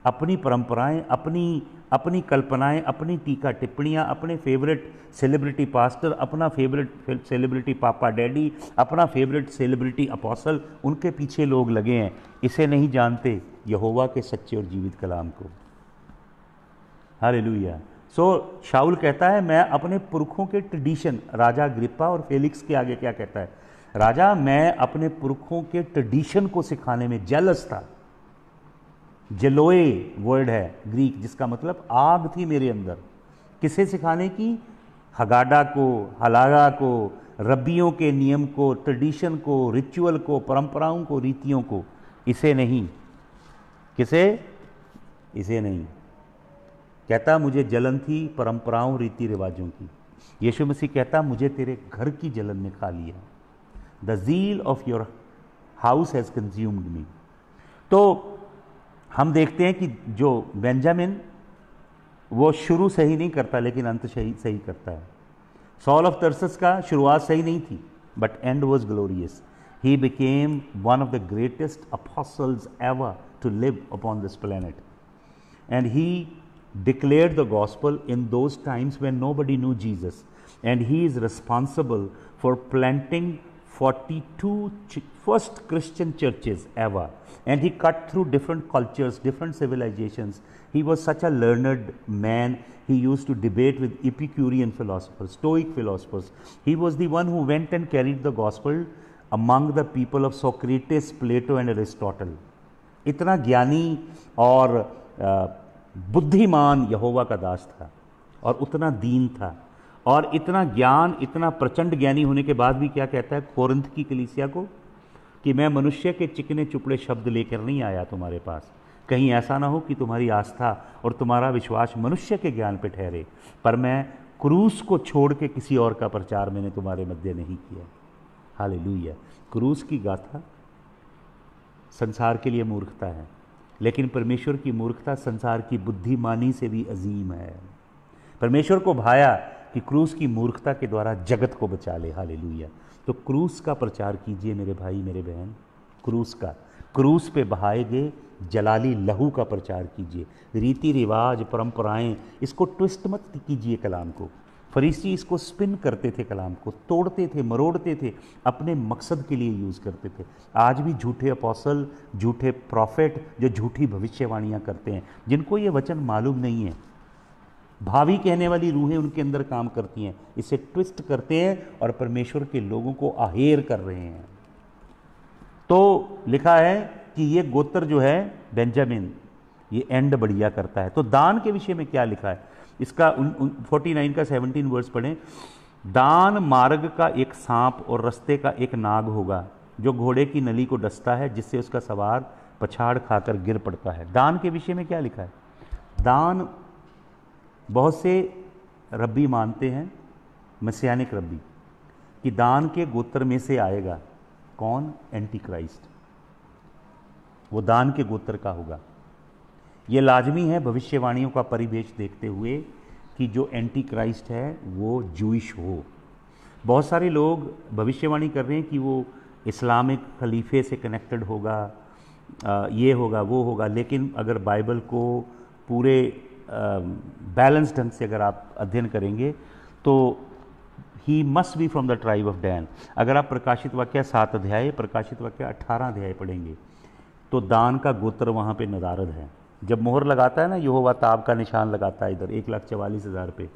अपनी परंपराएं अपनी अपनी कल्पनाएं अपनी टीका टिप्पणियां अपने फेवरेट सेलिब्रिटी पास्टर अपना फेवरेट सेलिब्रिटी पापा डैडी अपना फेवरेट सेलिब्रिटी अपोसल उनके पीछे लोग लगे हैं इसे नहीं जानते यहोवा के सच्चे और जीवित कलाम को हरे लुहिया सो so, शाउल कहता है मैं अपने पुरखों के ट्रेडिशन राजा ग्रिप्पा और फेलिक्स के आगे क्या कहता है राजा मैं अपने पुरखों के ट्रेडिशन को सिखाने में जेलस था जलोए वर्ड है ग्रीक जिसका मतलब आग थी मेरे अंदर किसे सिखाने की हगाडा को हलागा को रब्बियों के नियम को ट्रेडिशन को रिचुअल को परंपराओं को रीतियों को इसे नहीं किसे इसे नहीं कहता मुझे जलन थी परंपराओं रीति रिवाजों की यीशु मसीह कहता मुझे तेरे घर की जलन ने खा लिया the zeal of your house has consumed me तो हम देखते हैं कि जो बेंजामिन वो शुरू सही नहीं करता लेकिन अंत सही सही करता है सॉल ऑफ तरस का शुरुआत सही नहीं थी but end was glorious he became one of the greatest apostles ever to live upon this planet and he declare the gospel in those times when nobody knew Jesus and he is responsible for for forty two first Christian churches ever and he cut through different cultures, different civilizations. He was such a learned man. He used to debate with Epicurean philosophers, Stoic philosophers. He was the one who went and carried the gospel among the people of Socrates, Plato, and Aristotle. itna gyani aur buddhiman yahova ka das tha aur utna deen tha और इतना ज्ञान इतना प्रचंड ज्ञानी होने के बाद भी क्या कहता है कोरंथ की कलीसिया को कि मैं मनुष्य के चिकने चुपड़े शब्द लेकर नहीं आया तुम्हारे पास कहीं ऐसा ना हो कि तुम्हारी आस्था और तुम्हारा विश्वास मनुष्य के ज्ञान पर ठहरे पर मैं क्रूस को छोड़ के किसी और का प्रचार मैंने तुम्हारे मध्य नहीं किया हाल क्रूस की गाथा संसार के लिए मूर्खता है लेकिन परमेश्वर की मूर्खता संसार की बुद्धिमानी से भी अजीम है परमेश्वर को भाया कि क्रूस की मूर्खता के द्वारा जगत को बचा ले हाल तो क्रूस का प्रचार कीजिए मेरे भाई मेरे बहन क्रूस का क्रूस पे बहाए गए जलाली लहू का प्रचार कीजिए रीति रिवाज परंपराएं इसको ट्विस्ट मत कीजिए कलाम को फरीसी इसको स्पिन करते थे कलाम को तोड़ते थे मरोड़ते थे अपने मकसद के लिए यूज़ करते थे आज भी झूठे अपोसल झूठे प्रॉफिट जो झूठी भविष्यवाणियाँ करते हैं जिनको ये वचन मालूम नहीं है भावी कहने वाली रूहें उनके अंदर काम करती हैं इसे ट्विस्ट करते हैं और परमेश्वर के लोगों को आहेर कर रहे हैं तो लिखा है कि ये गोत्र जो है बेंजामिन ये एंड बढ़िया करता है तो दान के विषय में क्या लिखा है इसका फोर्टी नाइन का सेवनटीन वर्ड्स पढ़ें दान मार्ग का एक सांप और रस्ते का एक नाग होगा जो घोड़े की नली को डसता है जिससे उसका सवार पछाड़ खाकर गिर पड़ता है दान के विषय में क्या लिखा है दान बहुत से रब्बी मानते हैं मसियानिक रब्बी कि दान के गोत्र में से आएगा कौन एंटी क्राइस्ट वो दान के गोत्र का होगा ये लाजमी है भविष्यवाणियों का परिवेश देखते हुए कि जो एंटी क्राइस्ट है वो जूश हो बहुत सारे लोग भविष्यवाणी कर रहे हैं कि वो इस्लामिक खलीफे से कनेक्टेड होगा ये होगा वो होगा लेकिन अगर बाइबल को पूरे बैलेंस um, ढंग से अगर आप अध्ययन करेंगे तो he must be from the tribe of Dan अगर आप प्रकाशित वाक्य सात अध्याय प्रकाशित वाक्य अट्ठारह अध्याय पढ़ेंगे तो दान का गोत्र वहाँ पे नदारद है जब मोहर लगाता है ना हुआ ताब का निशान लगाता है इधर एक लाख चवालीस हज़ार पे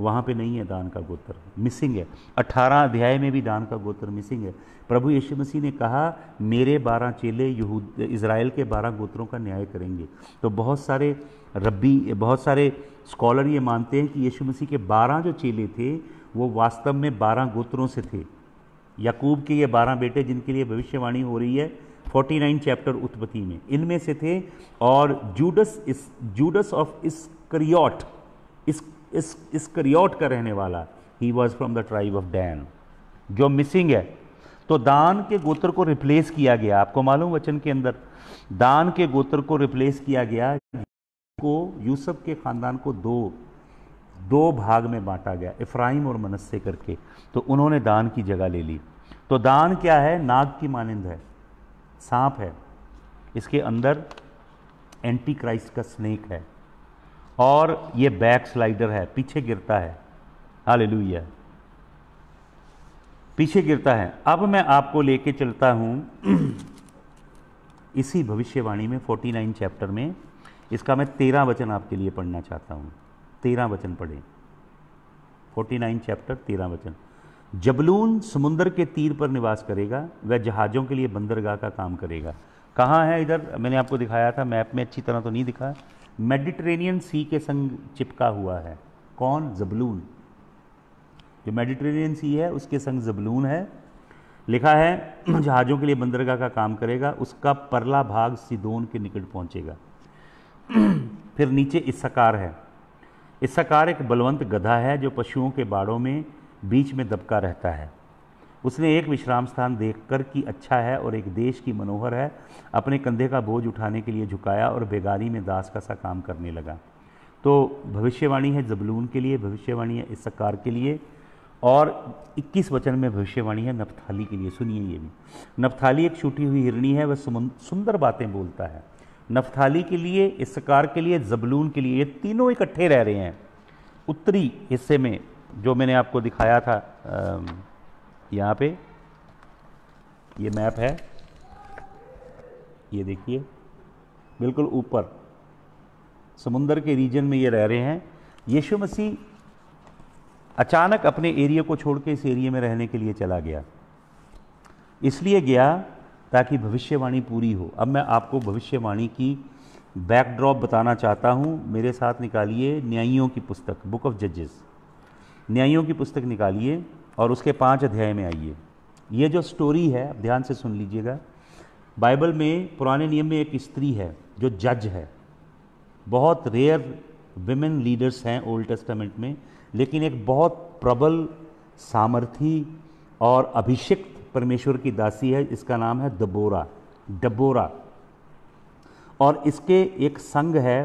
वहाँ पे नहीं है दान का गोत्र मिसिंग है अठारह अध्याय में भी दान का गोत्र मिसिंग है प्रभु यीशु मसीह ने कहा मेरे बारह चेले यहूद इसराइल के बारह गोत्रों का न्याय करेंगे तो बहुत सारे रब्बी बहुत सारे स्कॉलर ये मानते हैं कि यीशु मसीह के बारह जो चेले थे वो वास्तव में बारह गोत्रों से थे याकूब के ये बारह बेटे जिनके लिए भविष्यवाणी हो रही है 49 चैप्टर उत्पत्ति में इनमें से थे और जूडस इस जूडस ऑफ इस करियॉट इस इस इसकरियोट का रहने वाला he was from the tribe of Dan जो मिसिंग है तो दान के गोत्र को रिप्लेस किया गया आपको मालूम वचन के अंदर दान के गोत्र को रिप्लेस किया गया को यूसुफ के ख़ानदान को दो दो भाग में बांटा गया इफ्राहिम और मनस्से करके तो उन्होंने दान की जगह ले ली तो दान क्या है नाग की मानिंद है सांप है इसके अंदर एंटी क्राइस्ट का स्नेक है और ये बैक स्लाइडर है पीछे गिरता है हाल पीछे गिरता है अब मैं आपको लेके चलता हूं इसी भविष्यवाणी में 49 चैप्टर में इसका मैं तेरह वचन आपके लिए पढ़ना चाहता हूं तेरह वचन पढ़ें 49 चैप्टर तेरह वचन जबलून समुंदर के तीर पर निवास करेगा वह जहाज़ों के लिए बंदरगाह का काम करेगा कहाँ है इधर मैंने आपको दिखाया था मैप में अच्छी तरह तो नहीं दिखा मेडिट्रेनियन सी के संग चिपका हुआ है कौन जबलून जो मेडिट्रेनियन सी है उसके संग जबलून है लिखा है जहाज़ों के लिए बंदरगाह का काम करेगा उसका परला भाग सिदोन के निकट पहुंचेगा फिर नीचे इसकार है इसकार एक बलवंत गधा है जो पशुओं के बाड़ों में बीच में दबका रहता है उसने एक विश्राम स्थान देखकर कि अच्छा है और एक देश की मनोहर है अपने कंधे का बोझ उठाने के लिए झुकाया और बेगारी में दास का सा काम करने लगा तो भविष्यवाणी है जबलून के लिए भविष्यवाणी है इसकार के लिए और 21 वचन में भविष्यवाणी है नफथाली के लिए सुनिए ये भी नफथाली एक छूटी हुई हिरणी है वह सुंदर बातें बोलता है नफथाली के लिए इसकार के लिए जबलून के लिए ये तीनों इकट्ठे रह रहे हैं उत्तरी हिस्से में जो मैंने आपको दिखाया था आ, यहाँ पे ये मैप है ये देखिए बिल्कुल ऊपर समुंदर के रीजन में ये रह रहे हैं यीशु मसीह अचानक अपने एरिया को छोड़ के इस एरिया में रहने के लिए चला गया इसलिए गया ताकि भविष्यवाणी पूरी हो अब मैं आपको भविष्यवाणी की बैकड्रॉप बताना चाहता हूँ मेरे साथ निकालिए न्यायियों की पुस्तक बुक ऑफ जजेस न्यायियों की पुस्तक निकालिए और उसके पाँच अध्याय में आइए ये जो स्टोरी है ध्यान से सुन लीजिएगा बाइबल में पुराने नियम में एक स्त्री है जो जज है बहुत रेयर विमेन लीडर्स हैं ओल्ड टेस्टामेंट में लेकिन एक बहुत प्रबल सामर्थी और अभिषिक्त परमेश्वर की दासी है इसका नाम है दबोरा डबोरा और इसके एक संग है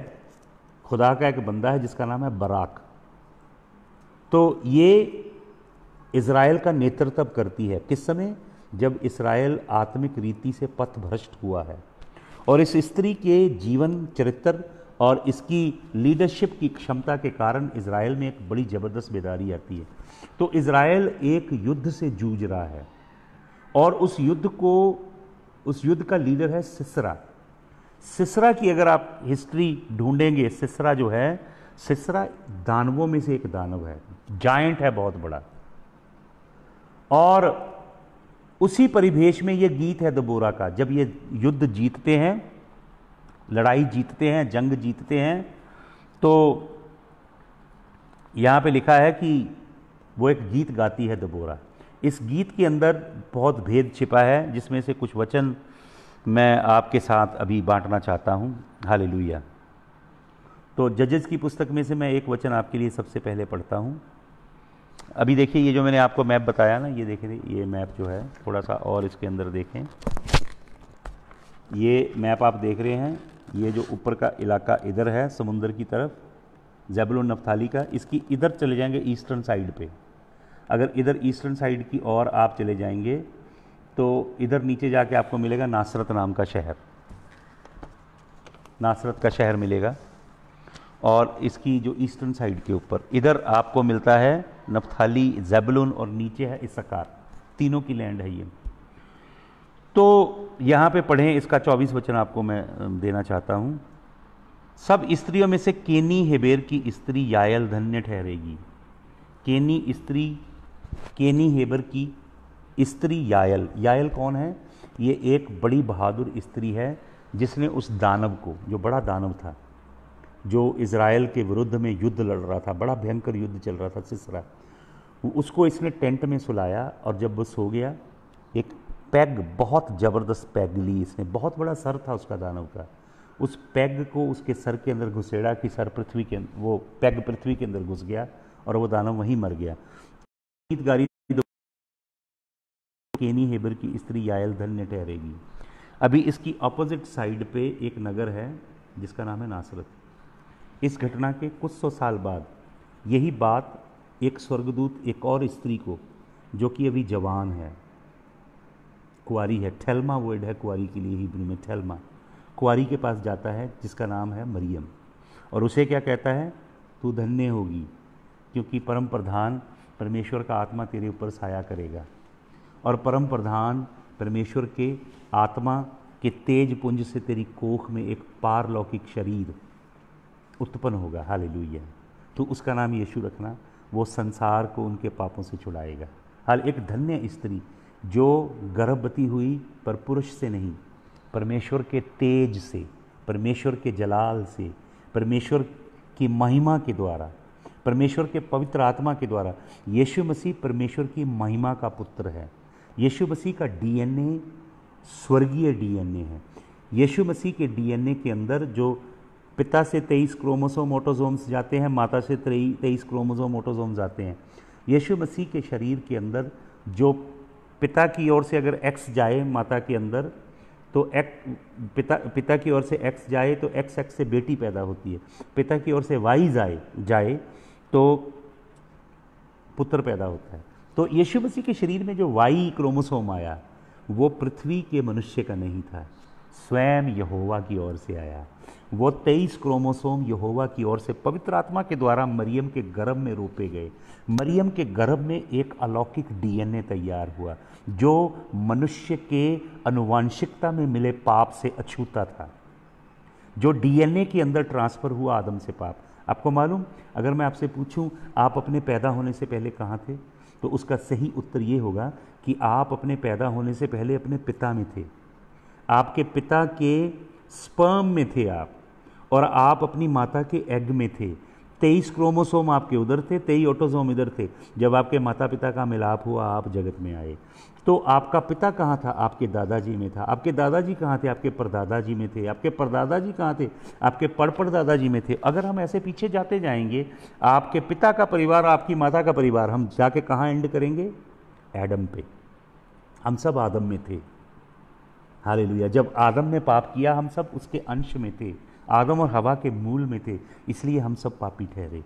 खुदा का एक बंदा है जिसका नाम है बराक तो ये इसराइल का नेतृत्व करती है किस समय जब इसराइल आत्मिक रीति से पथ भ्रष्ट हुआ है और इस स्त्री के जीवन चरित्र और इसकी लीडरशिप की क्षमता के कारण इसराइल में एक बड़ी ज़बरदस्त बेदारी आती है तो इसराइल एक युद्ध से जूझ रहा है और उस युद्ध को उस युद्ध का लीडर है सिसरा सिसरा की अगर आप हिस्ट्री ढूंढेंगे सिसरा जो है सिसरा दानवों में से एक दानव है जाइंट है बहुत बड़ा और उसी परिवेश में ये गीत है दबोरा का जब ये युद्ध जीतते हैं लड़ाई जीतते हैं जंग जीतते हैं तो यहाँ पे लिखा है कि वो एक गीत गाती है दबोरा इस गीत के अंदर बहुत भेद छिपा है जिसमें से कुछ वचन मैं आपके साथ अभी बांटना चाहता हूँ हालेलुया तो जजेस की पुस्तक में से मैं एक वचन आपके लिए सबसे पहले पढ़ता हूँ अभी देखिए ये जो मैंने आपको मैप बताया ना ये देखिए ये मैप जो है थोड़ा सा और इसके अंदर देखें ये मैप आप देख रहे हैं ये जो ऊपर का इलाका इधर है समुंदर की तरफ जैबुल नफ्ताली का इसकी इधर चले जाएंगे ईस्टर्न साइड पे अगर इधर ईस्टर्न साइड की ओर आप चले जाएंगे तो इधर नीचे जाके आपको मिलेगा नासरत नाम का शहर नासरत का शहर मिलेगा और इसकी जो ईस्टर्न साइड के ऊपर इधर आपको मिलता है नफ्थाली जैबलून और नीचे है इसकार तीनों की लैंड है ये तो यहाँ पे पढ़ें इसका चौबीस वचन आपको मैं देना चाहता हूँ सब स्त्रियों में से केनी हेबेर की स्त्री यायल धन्य ठहरेगी केनी स्त्री केनी हेबर की स्त्री यायल यायल कौन है ये एक बड़ी बहादुर स्त्री है जिसने उस दानव को जो बड़ा दानव था जो इसराइल के विरुद्ध में युद्ध लड़ रहा था बड़ा भयंकर युद्ध चल रहा था सिसरा उसको इसने टेंट में सुलाया और जब वो सो गया एक पैग बहुत ज़बरदस्त पैग ली इसने बहुत बड़ा सर था उसका दानव का उस पैग को उसके सर के अंदर घुसेड़ा कि सर पृथ्वी के अं-, वो पैग पृथ्वी के अंदर घुस गया और वो दानव वहीं मर गया गीत गारी केनी हेबर की स्त्री यायल धन्य ठहरेगी अभी इसकी अपोजिट साइड पे एक नगर है जिसका नाम है नासरत इस घटना के कुछ सौ साल बाद यही बात एक स्वर्गदूत एक और स्त्री को जो कि अभी जवान है कुआरी है ठेलमा वर्ड है कुआरी के लिए हिब्रू में ठेलमा कुआरी के पास जाता है जिसका नाम है मरियम और उसे क्या कहता है तू धन्य होगी क्योंकि परम प्रधान परमेश्वर का आत्मा तेरे ऊपर साया करेगा और परम प्रधान परमेश्वर के आत्मा के तेज पुंज से तेरी कोख में एक पारलौकिक शरीर उत्पन्न होगा हाल तो उसका नाम यीशु रखना वो संसार को उनके पापों से छुड़ाएगा हाल एक धन्य स्त्री जो गर्भवती हुई पर पुरुष से नहीं परमेश्वर के तेज से परमेश्वर के जलाल से परमेश्वर की महिमा के द्वारा परमेश्वर के पवित्र आत्मा के द्वारा यीशु मसीह परमेश्वर की महिमा का पुत्र है यीशु मसीह का डीएनए स्वर्गीय डीएनए है यीशु मसीह के डीएनए के अंदर जो पिता से तेईस क्रोमोसोम ऑटोजोम्स जाते हैं माता से तेईस क्रोमोसोम ऑटोजोम्स आते हैं यीशु मसीह के शरीर के अंदर जो पिता की ओर से अगर एक्स जाए माता के अंदर तो एक पिता पिता की ओर से एक्स जाए तो एक्स एक्स से बेटी पैदा होती है पिता की ओर से वाई जाए जाए तो पुत्र पैदा होता है तो यीशु मसीह के शरीर में जो वाई क्रोमोसोम आया वो पृथ्वी के मनुष्य का नहीं था स्वयं यहोवा की ओर से आया वो तेईस क्रोमोसोम यहोवा की ओर से पवित्र आत्मा के द्वारा मरियम के गर्भ में रोपे गए मरियम के गर्भ में एक अलौकिक डीएनए तैयार हुआ जो मनुष्य के अनुवांशिकता में मिले पाप से अछूता था जो डीएनए के अंदर ट्रांसफ़र हुआ आदम से पाप आपको मालूम अगर मैं आपसे पूछूं आप अपने पैदा होने से पहले कहाँ थे तो उसका सही उत्तर ये होगा कि आप अपने पैदा होने से पहले अपने पिता में थे आपके पिता के स्पर्म में थे आप और आप अपनी माता के एग में थे तेईस क्रोमोसोम आपके उधर थे तेईस ऑटोजोम इधर थे जब आपके माता पिता का मिलाप हुआ आप जगत में आए तो आपका पिता कहाँ था आपके दादाजी में था आपके दादाजी कहाँ थे आपके परदादाजी में थे आपके परदादाजी कहाँ थे आपके पड़ दादाजी में थे अगर हम ऐसे पीछे जाते जाएंगे आपके पिता का परिवार आपकी माता का परिवार हम जाके कहाँ एंड करेंगे एडम पे हम सब आदम में थे हालेलुया जब आदम ने पाप किया हम सब उसके अंश में थे आदम और हवा के मूल में थे इसलिए हम सब पापी ठहरे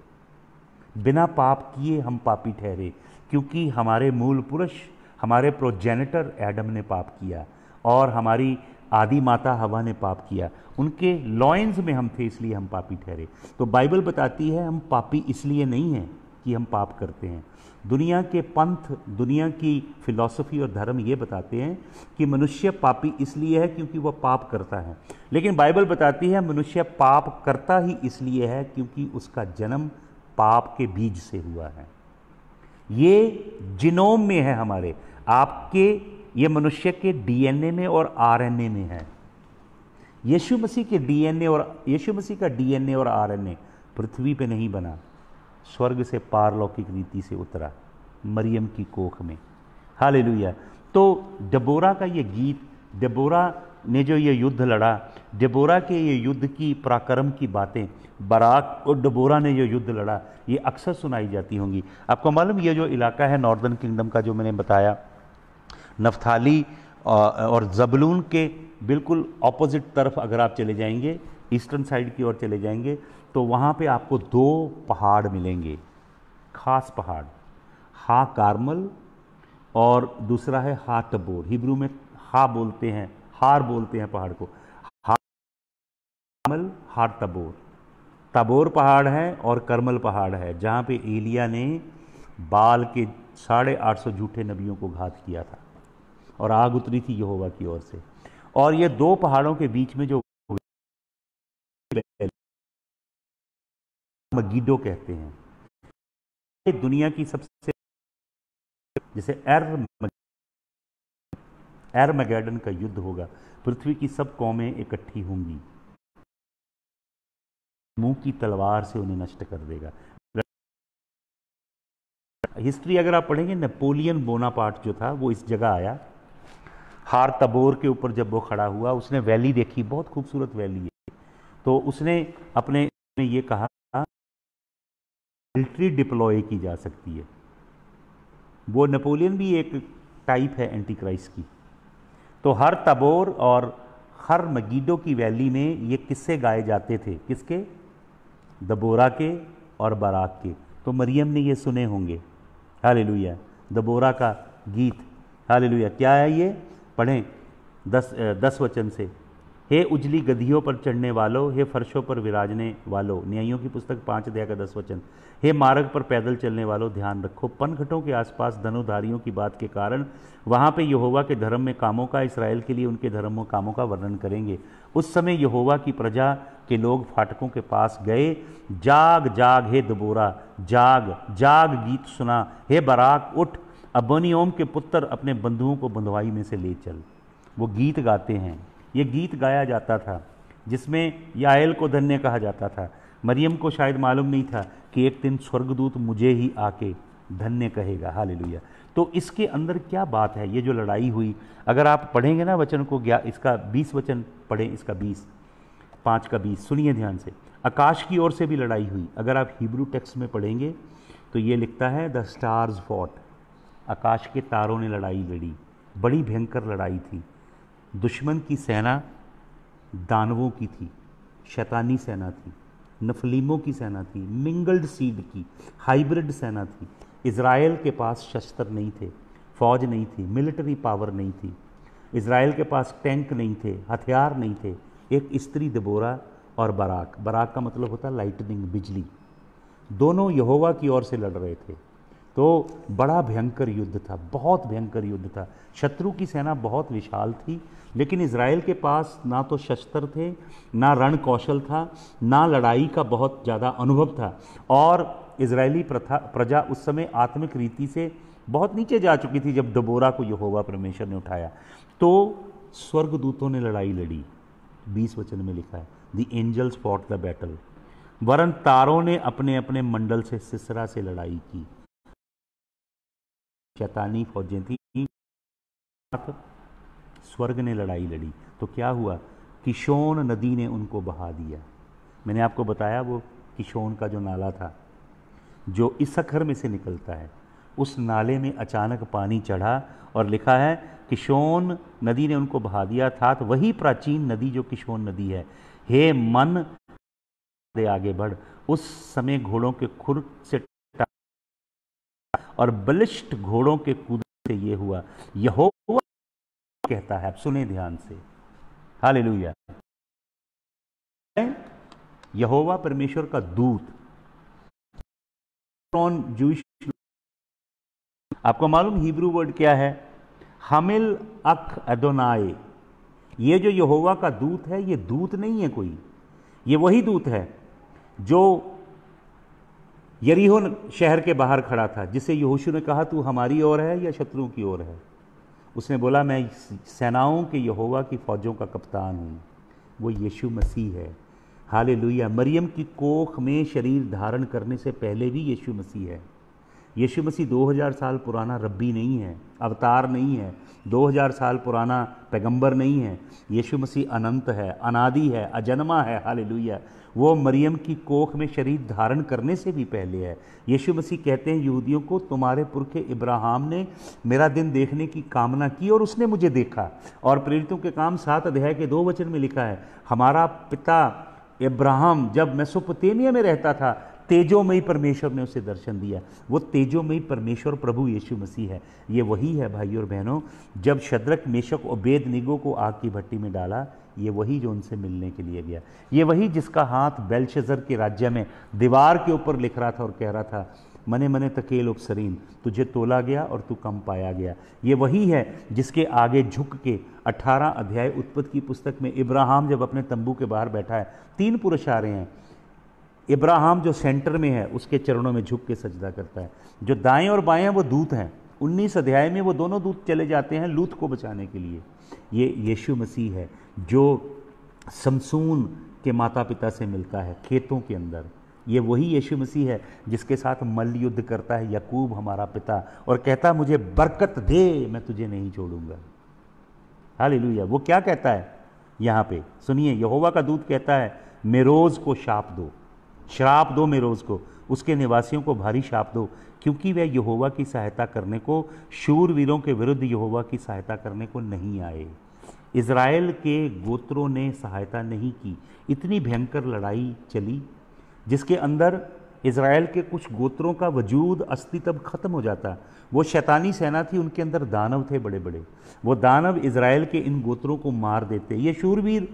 बिना पाप किए हम पापी ठहरे क्योंकि हमारे मूल पुरुष हमारे प्रोजेनेटर एडम ने पाप किया और हमारी आदि माता हवा ने पाप किया उनके लॉयंस में हम थे इसलिए हम पापी ठहरे तो बाइबल बताती है हम पापी इसलिए नहीं हैं कि हम पाप करते हैं दुनिया के पंथ दुनिया की फिलॉसफी और धर्म ये बताते हैं कि मनुष्य पापी इसलिए है क्योंकि वह पाप करता है लेकिन बाइबल बताती है मनुष्य पाप करता ही इसलिए है क्योंकि उसका जन्म पाप के बीज से हुआ है ये जिनोम में है हमारे आपके ये मनुष्य के डीएनए में और आरएनए में है यीशु मसीह के डीएनए और यीशु मसीह का डीएनए और आरएनए पृथ्वी पे नहीं बना स्वर्ग से पारलौकिक रीति से उतरा मरियम की कोख में हाल तो डबोरा का ये गीत डबोरा ने जो ये युद्ध लड़ा डबोरा के ये युद्ध की पराक्रम की बातें बराक और डबोरा ने जो युद्ध लड़ा ये अक्सर सुनाई जाती होंगी आपको मालूम ये जो इलाका है नॉर्दर्न किंगडम का जो मैंने बताया नफ्थाली और जबलून के बिल्कुल ऑपोजिट तरफ अगर आप चले जाएंगे ईस्टर्न साइड की ओर चले जाएंगे तो वहाँ पे आपको दो पहाड़ मिलेंगे खास पहाड़ हा कार्मल और दूसरा है हा तबोर हिब्रू में हा बोलते हैं हार बोलते हैं पहाड़ को हा कार्मल हार तबोर तबोर पहाड़ है और करमल पहाड़ है जहाँ पे एलिया ने बाल के साढ़े आठ सौ झूठे नबियों को घात किया था और आग उतरी थी यहोवा की ओर से और ये दो पहाड़ों के बीच में जो मगीडो कहते हैं ये दुनिया की सबसे जैसे एर एर मैगेडन का युद्ध होगा पृथ्वी की सब कौमें इकट्ठी होंगी मुंह की तलवार से उन्हें नष्ट कर देगा हिस्ट्री अगर आप पढ़ेंगे नेपोलियन बोनापार्ट जो था वो इस जगह आया हार तबोर के ऊपर जब वो खड़ा हुआ उसने वैली देखी बहुत खूबसूरत वैली है तो उसने अपने ये कहा मिलिट्री डिप्लॉय की जा सकती है वो नेपोलियन भी एक टाइप है एंटी क्राइस्ट की तो हर तबोर और हर मगीडो की वैली में ये किस्से गाए जाते थे किसके दबोरा के और बराक के तो मरियम ने ये सुने होंगे हाल दबोरा का गीत हाल क्या है ये पढ़ें दस दस वचन से हे उजली गधियों पर चढ़ने वालों हे फर्शों पर विराजने वालों न्यायों की पुस्तक पाँच अध्याय का दस वचन हे मार्ग पर पैदल चलने वालों ध्यान रखो पनघटों के आसपास धनुधारियों की बात के कारण वहाँ पे यहोवा के धर्म में कामों का इसराइल के लिए उनके धर्म में कामों का वर्णन करेंगे उस समय यहोवा की प्रजा के लोग फाटकों के पास गए जाग जाग हे दबोरा जाग जाग गीत सुना हे बराक उठ ओम के पुत्र अपने बंधुओं को बंधवाई में से ले चल वो गीत गाते हैं ये गीत गाया जाता था जिसमें याल को धन्य कहा जाता था मरियम को शायद मालूम नहीं था कि एक दिन स्वर्गदूत मुझे ही आके धन्य कहेगा हाल तो इसके अंदर क्या बात है ये जो लड़ाई हुई अगर आप पढ़ेंगे ना वचन को ज्ञा इसका बीस वचन पढ़ें इसका बीस पाँच का बीस सुनिए ध्यान से आकाश की ओर से भी लड़ाई हुई अगर आप हिब्रू टेक्स्ट में पढ़ेंगे तो ये लिखता है द स्टार्स फॉट आकाश के तारों ने लड़ाई लड़ी बड़ी भयंकर लड़ाई थी दुश्मन की सेना दानवों की थी शैतानी सेना थी नफलीमों की सेना थी मिंगल्ड सीड की हाइब्रिड सेना थी इसराइल के पास शस्त्र नहीं थे फौज नहीं थी मिलिट्री पावर नहीं थी इसराइल के पास टैंक नहीं थे हथियार नहीं थे एक स्त्री दबोरा और बराक बराक का मतलब होता लाइटनिंग बिजली दोनों यहोवा की ओर से लड़ रहे थे तो बड़ा भयंकर युद्ध था बहुत भयंकर युद्ध था शत्रु की सेना बहुत विशाल थी लेकिन इसराइल के पास ना तो शस्त्र थे ना रण कौशल था ना लड़ाई का बहुत ज़्यादा अनुभव था और इसराइली प्रथा प्रजा उस समय आत्मिक रीति से बहुत नीचे जा चुकी थी जब दबोरा को यहोवा परमेश्वर ने उठाया तो स्वर्गदूतों ने लड़ाई लड़ी बीस वचन में लिखा है the angels fought the battle वरन तारों ने अपने अपने मंडल से सिसरा से लड़ाई की शैतानी फौजें थी स्वर्ग ने लड़ाई लड़ी तो क्या हुआ किशोन नदी ने उनको बहा दिया मैंने आपको बताया वो किशोन का जो नाला था जो इस अखर में से निकलता है उस नाले में अचानक पानी चढ़ा और लिखा है किशोन नदी ने उनको बहा दिया था तो वही प्राचीन नदी जो किशोन नदी है हे मन दे आगे बढ़ उस समय घोड़ों के खुर से और बलिष्ठ घोड़ों के कूद से ये हुआ यह कहता है आप सुने ध्यान से हाल यहोवा परमेश्वर का दूत जूश आपको मालूम हिब्रू वर्ड क्या है हमिल अख अदोनाए ये जो यहोवा का दूत है ये दूत नहीं है कोई ये वही दूत है जो यरीहो शहर के बाहर खड़ा था जिसे यहोशू ने कहा तू हमारी ओर है या शत्रुओं की ओर है उसने बोला मैं सेनाओं के यहोवा की फ़ौजों का कप्तान हूँ वो यीशु मसीह है हाल मरियम की कोख में शरीर धारण करने से पहले भी यीशु मसीह है यीशु मसीह 2000 साल पुराना रब्बी नहीं है अवतार नहीं है 2000 साल पुराना पैगंबर नहीं है यीशु मसीह अनंत है अनादि है अजन्मा है हाल वो मरियम की कोख में शरीर धारण करने से भी पहले है यीशु मसीह कहते हैं यहूदियों को तुम्हारे पुरखे इब्राहिम ने मेरा दिन देखने की कामना की और उसने मुझे देखा और प्रेरितों के काम सात अध्याय के दो वचन में लिखा है हमारा पिता इब्राहम जब मेसोपोटेमिया में रहता था तेजोमयी परमेश्वर ने उसे दर्शन दिया वो तेजोमयी परमेश्वर प्रभु यीशु मसीह है ये वही है भाई और बहनों जब शद्रक मेशक और बेद निगो को आग की भट्टी में डाला ये वही जो उनसे मिलने के लिए गया ये वही जिसका हाथ बेलशजर के राज्य में दीवार के ऊपर लिख रहा था और कह रहा था मने मने तकेल उपसरीन तुझे तोला गया और तू कम पाया गया ये वही है जिसके आगे झुक के 18 अध्याय उत्पत्ति की पुस्तक में इब्राहिम जब अपने तंबू के बाहर बैठा है तीन पुरुष आ रहे हैं इब्राहम जो सेंटर में है उसके चरणों में झुक के सजदा करता है जो दाएं और बाएं हैं वो दूत हैं उन्नीस अध्याय में वो दोनों दूत चले जाते हैं लूत को बचाने के लिए ये यीशु मसीह है जो समसून के माता पिता से मिलता है खेतों के अंदर ये वही यीशु मसीह है जिसके साथ मल युद्ध करता है यकूब हमारा पिता और कहता है मुझे बरकत दे मैं तुझे नहीं छोड़ूंगा हालेलुया वो क्या कहता है यहाँ पे सुनिए यहोवा का दूत कहता है मेरोज़ को शाप दो श्राप दो मेरोज को उसके निवासियों को भारी श्राप दो क्योंकि वह यहोवा की सहायता करने को शूरवीरों के विरुद्ध यहोवा की सहायता करने को नहीं आए इसराइल के गोत्रों ने सहायता नहीं की इतनी भयंकर लड़ाई चली जिसके अंदर इसराइल के कुछ गोत्रों का वजूद अस्तित्व ख़त्म हो जाता वो शैतानी सेना थी उनके अंदर दानव थे बड़े बड़े वो दानव इसराइल के इन गोत्रों को मार देते ये शूरवीर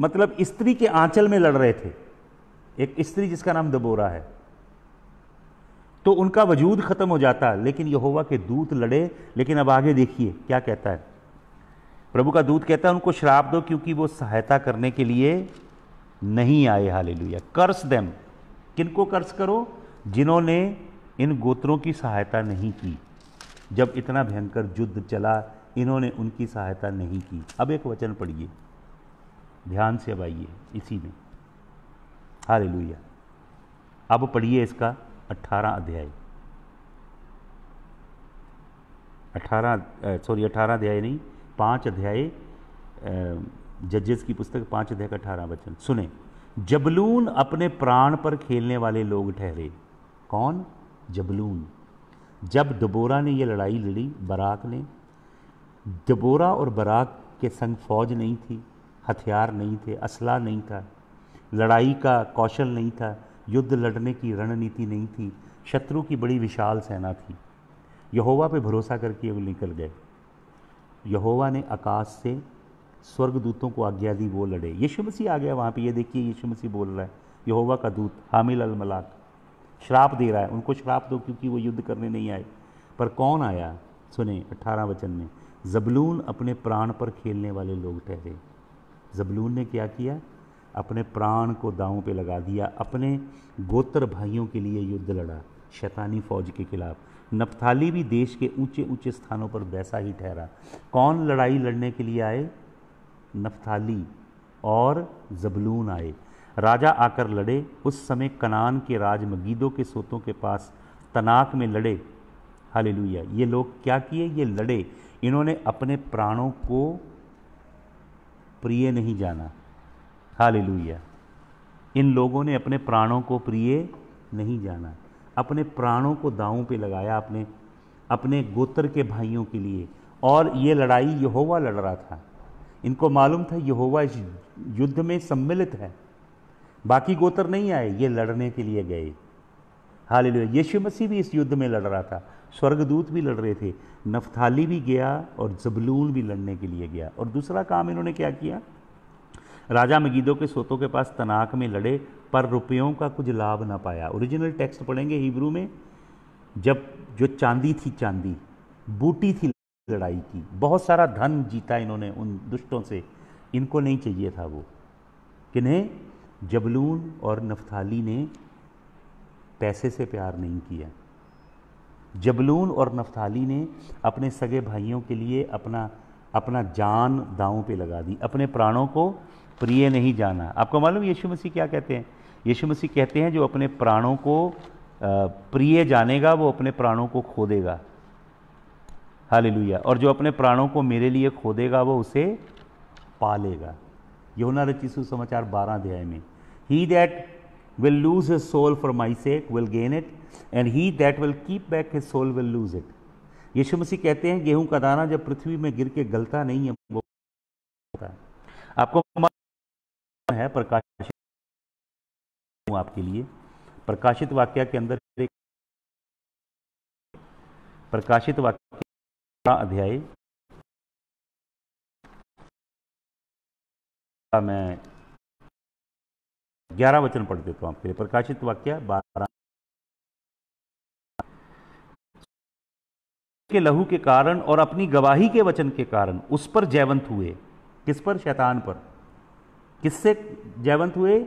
मतलब स्त्री के आंचल में लड़ रहे थे एक स्त्री जिसका नाम दबोरा है तो उनका वजूद ख़त्म हो जाता है लेकिन यहोवा के दूत लड़े लेकिन अब आगे देखिए क्या कहता है प्रभु का दूत कहता है उनको श्राप दो क्योंकि वो सहायता करने के लिए नहीं आए हाल लुया कर्स किन को कर्स करो जिन्होंने इन गोत्रों की सहायता नहीं की जब इतना भयंकर युद्ध चला इन्होंने उनकी सहायता नहीं की अब एक वचन पढ़िए ध्यान से अब आइए इसी में हालेलुया अब पढ़िए इसका अट्ठारह अध्याय अठारह सॉरी अठारह अध्याय नहीं पांच अध्याय जजेस की पुस्तक पांच अध्याय का अठारह वचन सुने जबलून अपने प्राण पर खेलने वाले लोग ठहरे कौन जबलून जब दबोरा ने यह लड़ाई लड़ी बराक ने दबोरा और बराक के संग फौज नहीं थी हथियार नहीं थे असला नहीं था लड़ाई का कौशल नहीं था युद्ध लड़ने की रणनीति नहीं थी शत्रु की बड़ी विशाल सेना थी यहोवा पे भरोसा करके वो निकल गए यहोवा ने आकाश से स्वर्गदूतों को आज्ञा दी वो लड़े यीशु मसीह आ गया वहाँ पे ये देखिए यीशु मसीह बोल रहा है यहोवा का दूत हामिल अल मलाक श्राप दे रहा है उनको श्राप दो क्योंकि वो युद्ध करने नहीं आए पर कौन आया सुने अट्ठारह वचन में जबलून अपने प्राण पर खेलने वाले लोग ठहरे जबलून ने क्या किया अपने प्राण को दांव पे लगा दिया अपने गोत्र भाइयों के लिए युद्ध लड़ा शैतानी फौज के खिलाफ नफ्थाली भी देश के ऊंचे ऊंचे स्थानों पर वैसा ही ठहरा कौन लड़ाई लड़ने के लिए आए नफ्थाली और जबलून आए राजा आकर लड़े उस समय कनान के राज मगीदों के सोतों के पास तनाक में लड़े हाल ये लोग क्या किए ये लड़े इन्होंने अपने प्राणों को प्रिय नहीं जाना हालेलुया इन लोगों ने अपने प्राणों को प्रिय नहीं जाना अपने प्राणों को दांव पे लगाया अपने अपने गोत्र के भाइयों के लिए और ये लड़ाई यहोवा लड़ रहा था इनको मालूम था यहोवा इस युद्ध में सम्मिलित है बाकी गोत्र नहीं आए ये लड़ने के लिए गए हाल यीशु मसीह भी इस युद्ध में लड़ रहा था स्वर्गदूत भी लड़ रहे थे नफथाली भी गया और जबलून भी लड़ने के लिए गया और दूसरा काम इन्होंने क्या किया राजा मगीदों के सोतों के पास तनाक में लड़े पर रुपयों का कुछ लाभ ना पाया ओरिजिनल टेक्स्ट पढ़ेंगे हिब्रू में जब जो चांदी थी चांदी बूटी थी लड़ाई की बहुत सारा धन जीता इन्होंने उन दुष्टों से इनको नहीं चाहिए था वो किन्हें जबलून और नफ्ताली ने पैसे से प्यार नहीं किया जबलून और नफ्ताली ने अपने सगे भाइयों के लिए अपना अपना जान दांव पे लगा दी अपने प्राणों को प्रिय नहीं जाना आपको मालूम यीशु मसीह क्या कहते हैं यीशु मसीह कहते हैं जो अपने प्राणों को प्रिय जानेगा वो अपने प्राणों को खो देगा हालेलुया और जो अपने प्राणों को मेरे लिए खो देगा वो उसे पालेगा योना रची सुसमाचार बारह अध्याय में he that will lose his soul for my sake will gain it and he that will keep back his soul will lose it यीशु मसीह कहते हैं गेहूं का दाना जब पृथ्वी में गिर के गलता नहीं है वो आपको है प्रकाशित आपके लिए प्रकाशित वाक्य के अंदर एक प्रकाशित वाक्य का अध्याय मैं ग्यारह वचन पढ़ देता हूँ आपके लिए प्रकाशित वाक्य बारह के लहू के कारण और अपनी गवाही के वचन के कारण उस पर जयवंत हुए किस पर शैतान पर किससे जयवंत हुए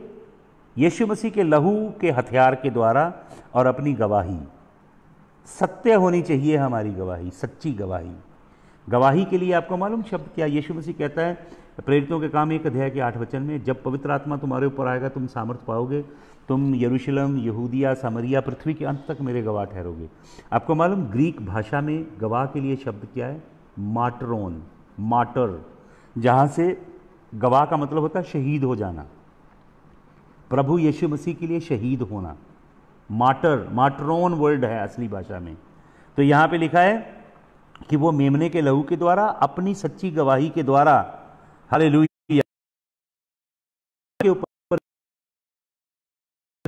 यीशु मसीह के लहू के हथियार के द्वारा और अपनी गवाही सत्य होनी चाहिए हमारी गवाही सच्ची गवाही गवाही के लिए आपको मालूम शब्द क्या यीशु मसीह कहता है प्रेरितों के काम एक अध्याय के आठ वचन में जब पवित्र आत्मा तुम्हारे ऊपर आएगा तुम सामर्थ्य पाओगे तुम यरूशलम यहूदिया समरिया पृथ्वी के अंत तक मेरे गवाह ठहरोगे आपको मालूम ग्रीक भाषा में गवाह के लिए शब्द क्या है माटरोन माटर जहाँ से गवाह का मतलब होता है शहीद हो जाना प्रभु यीशु मसीह के लिए शहीद होना मार्टर मार्टरोन वर्ड है असली भाषा में तो यहां पे लिखा है कि वो मेमने के लहू के द्वारा अपनी सच्ची गवाही के द्वारा हरे के ऊपर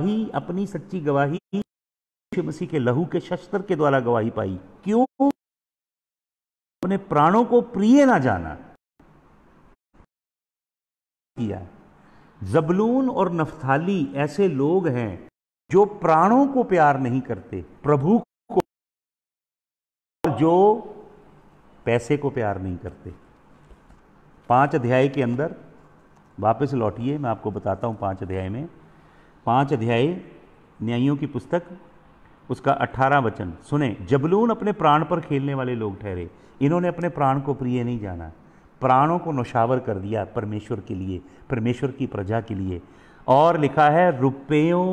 ही अपनी सच्ची गवाही यीशु मसीह के लहू के शस्त्र के द्वारा गवाही पाई क्यों अपने प्राणों को प्रिय ना जाना किया जबलून और नफ्थाली ऐसे लोग हैं जो प्राणों को प्यार नहीं करते प्रभु को और जो पैसे को प्यार नहीं करते पांच अध्याय के अंदर वापस लौटिए मैं आपको बताता हूं पांच अध्याय में पांच अध्याय न्यायियों की पुस्तक उसका अठारह वचन सुने जबलून अपने प्राण पर खेलने वाले लोग ठहरे इन्होंने अपने प्राण को प्रिय नहीं जाना प्राणों को नौशावर कर दिया परमेश्वर के लिए परमेश्वर की प्रजा के लिए और लिखा है रुपयों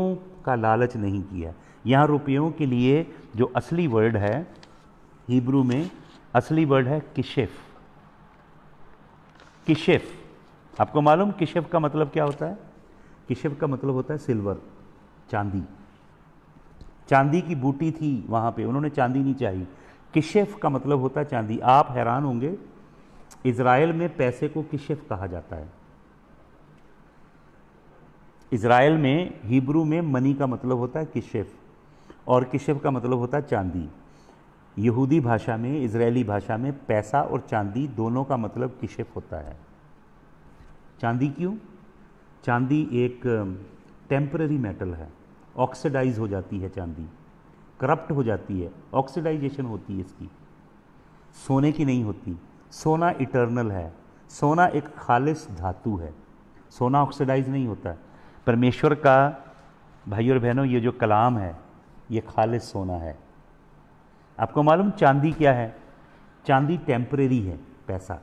का लालच नहीं किया यहाँ रुपयों के लिए जो असली वर्ड है हिब्रू में असली वर्ड है किशेफ किशेफ आपको मालूम किशेफ का मतलब क्या होता है किशेफ का मतलब होता है सिल्वर चांदी चांदी की बूटी थी वहाँ पे उन्होंने चांदी नहीं चाहिए किशेफ का मतलब होता है चांदी आप हैरान होंगे इसराइल में पैसे को किशफ कहा जाता है इसराइल में हिब्रू में मनी का मतलब होता है किशफ और किशफ का मतलब होता है चांदी यहूदी भाषा में इसराइली भाषा में पैसा और चांदी दोनों का मतलब किशफ होता है चांदी क्यों चांदी एक टेम्प्ररी मेटल है ऑक्सीडाइज हो जाती है चांदी करप्ट हो जाती है ऑक्सीडाइजेशन होती है इसकी सोने की नहीं होती सोना इटर्नल है सोना एक खालिश धातु है सोना ऑक्सीडाइज नहीं होता परमेश्वर का भाई और बहनों ये जो कलाम है ये खालिश सोना है आपको मालूम चांदी क्या है चांदी टेम्परेरी है पैसा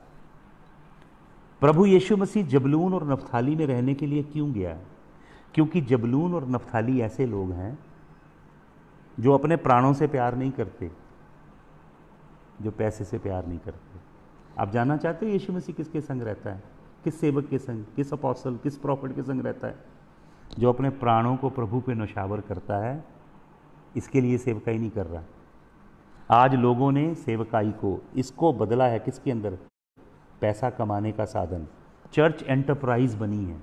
प्रभु यीशु मसीह जबलून और नफ्थाली में रहने के लिए क्यों गया क्योंकि जबलून और नफ्थाली ऐसे लोग हैं जो अपने प्राणों से प्यार नहीं करते जो पैसे से प्यार नहीं करते आप जानना चाहते हो यीशु मसीह किसके संग रहता है किस सेवक के संग किस अपॉसल किस प्रॉफिट के संग रहता है जो अपने प्राणों को प्रभु पे नौशावर करता है इसके लिए सेवकाई नहीं कर रहा आज लोगों ने सेवकाई को इसको बदला है किसके अंदर पैसा कमाने का साधन चर्च एंटरप्राइज बनी है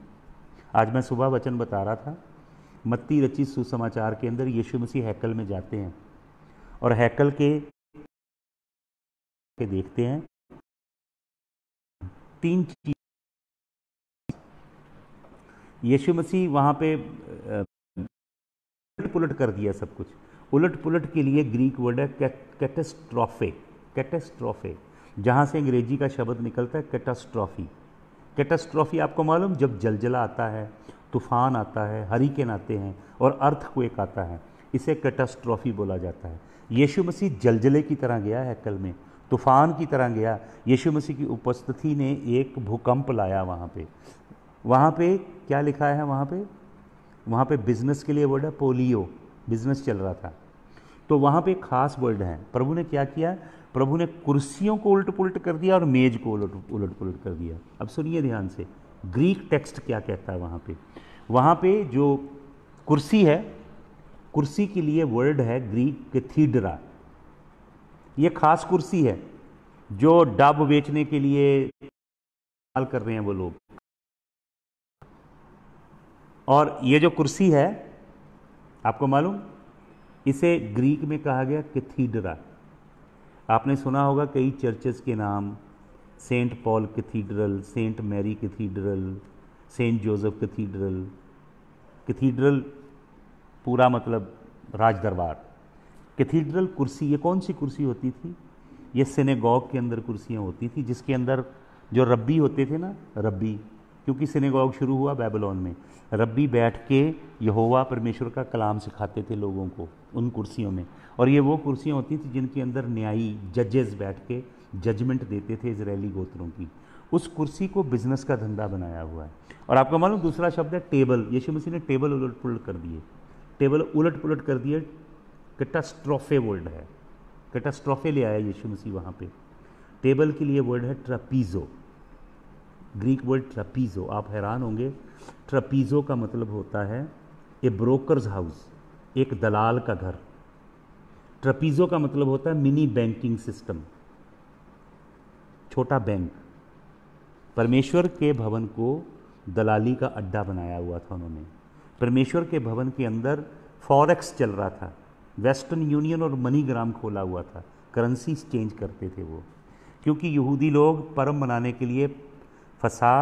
आज मैं सुबह वचन बता रहा था मत्ती रचित सुसमाचार के अंदर यीशु मसीह हैकल में जाते हैं और हैकल के, के देखते हैं तीन चीज यीशु मसीह वहां पे उलट पुलट कर दिया सब कुछ उलट पुलट के लिए ग्रीक वर्ड है कैटेस्ट्रॉफे कैटेस्ट्रॉफे जहां से अंग्रेजी का शब्द निकलता है कैटास्ट्रॉफी कैटास्ट्रॉफी आपको मालूम जब जलजला आता है तूफान आता है हरिकेन आते हैं और अर्थ क्वेक आता है इसे कैटास्ट्रॉफी बोला जाता है यीशु मसीह जलजले की तरह गया है कल में तूफान की तरह गया यीशु मसीह की उपस्थिति ने एक भूकंप लाया वहाँ पे वहाँ पे क्या लिखा है वहाँ पे वहाँ पे बिजनेस के लिए वर्ड है पोलियो बिजनेस चल रहा था तो वहाँ पे खास वर्ड है प्रभु ने क्या किया प्रभु ने कुर्सियों को उलट पुलट कर दिया और मेज को उलट उलट पुलट कर दिया अब सुनिए ध्यान से ग्रीक टेक्स्ट क्या कहता है वहाँ पे वहाँ पे जो कुर्सी है कुर्सी के लिए वर्ड है ग्रीक कैथीड्रा ये खास कुर्सी है जो डब बेचने के लिए इस्तेमाल कर रहे हैं वो लोग और ये जो कुर्सी है आपको मालूम इसे ग्रीक में कहा गया कैथीड्रा आपने सुना होगा कई चर्चेस के नाम saint Paul cathedral saint Mary cathedral saint Joseph cathedral cathedral पूरा मतलब राज दरबार कैथीड्रल कुर्सी ये कौन सी कुर्सी होती थी ये सिनेगॉग के अंदर कुर्सियाँ होती थी जिसके अंदर जो रब्बी होते थे ना रब्बी क्योंकि सिनेगॉग शुरू हुआ बेबलॉन में रब्बी बैठ के यहोवा परमेश्वर का कलाम सिखाते थे लोगों को उन कुर्सियों में और ये वो कुर्सियाँ होती थी जिनके अंदर न्यायी जजेस बैठ के जजमेंट देते थे इसराइली गोत्रों की उस कुर्सी को बिजनेस का धंधा बनाया हुआ है और आपका मालूम दूसरा शब्द है टेबल यीशु मसीह ने टेबल उलट पुलट कर दिए टेबल उलट पुलट कर दिए कटास्ट्रोफे वर्ड है कटास्ट्रोफे ले आया यीशु मसीह वहाँ पे टेबल के लिए वर्ड है ट्रपीज़ो ग्रीक वर्ड ट्रपीज़ो आप हैरान होंगे ट्रपीज़ो का मतलब होता है ए ब्रोकर्स हाउस एक दलाल का घर ट्रपीज़ो का मतलब होता है मिनी बैंकिंग सिस्टम छोटा बैंक परमेश्वर के भवन को दलाली का अड्डा बनाया हुआ था उन्होंने परमेश्वर के भवन के अंदर फॉरेक्स चल रहा था वेस्टर्न यूनियन और मनी ग्राम खोला हुआ था करेंसी चेंज करते थे वो क्योंकि यहूदी लोग परम मनाने के लिए फसा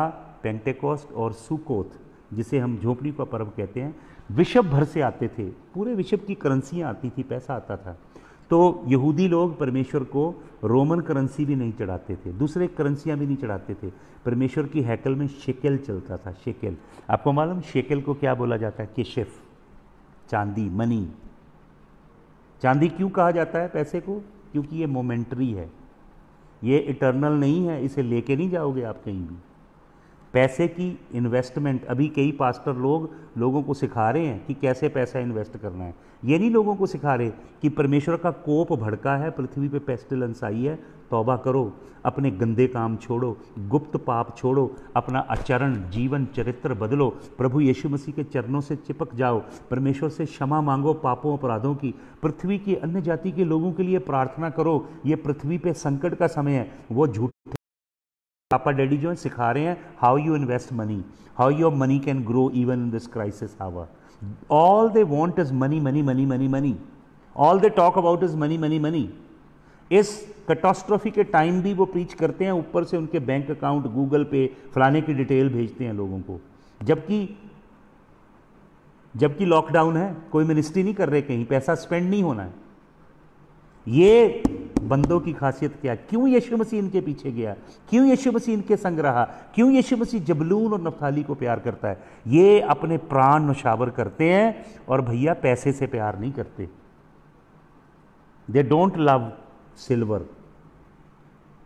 पेंटेकोस्ट और सुकोत जिसे हम झोपड़ी का पर्व कहते हैं विश्व भर से आते थे पूरे विश्व की करेंसियाँ आती थी पैसा आता था तो यहूदी लोग परमेश्वर को रोमन करेंसी भी नहीं चढ़ाते थे दूसरे करेंसियाँ भी नहीं चढ़ाते थे परमेश्वर की हैकल में शेकेल चलता था शेकेल आपको मालूम शेकेल को क्या बोला जाता है केशिफ चांदी मनी चांदी क्यों कहा जाता है पैसे को क्योंकि ये मोमेंट्री है ये इटर्नल नहीं है इसे लेके नहीं जाओगे आप कहीं भी पैसे की इन्वेस्टमेंट अभी कई पास्टर लोग लोगों को सिखा रहे हैं कि कैसे पैसा इन्वेस्ट करना है ये नहीं लोगों को सिखा रहे कि परमेश्वर का कोप भड़का है पृथ्वी पे पेस्टिलेंस आई है तौबा करो अपने गंदे काम छोड़ो गुप्त पाप छोड़ो अपना आचरण जीवन चरित्र बदलो प्रभु यीशु मसीह के चरणों से चिपक जाओ परमेश्वर से क्षमा मांगो पापों अपराधों की पृथ्वी की अन्य जाति के लोगों के लिए प्रार्थना करो ये पृथ्वी पे संकट का समय है वो झूठ पापा डैडी जो है सिखा रहे हैं how you invest money how your money can grow even in this crisis hour all they want is money money money money money all they talk about is money money money इस कटोस्ट्रॉफी के टाइम भी वो प्रीच करते हैं ऊपर से उनके बैंक अकाउंट गूगल पे फलाने की डिटेल भेजते हैं लोगों को जबकि जबकि लॉकडाउन है कोई मिनिस्ट्री नहीं कर रहे कहीं पैसा स्पेंड नहीं होना है ये बंदों की खासियत क्या क्यों यीशु मसीह इनके पीछे गया क्यों यीशु मसीह इनके संग रहा क्यों यीशु मसीह जबलून और नफ्ताली को प्यार करता है ये अपने प्राण नशावर करते हैं और भैया पैसे से प्यार नहीं करते दे डोंट लव सिल्वर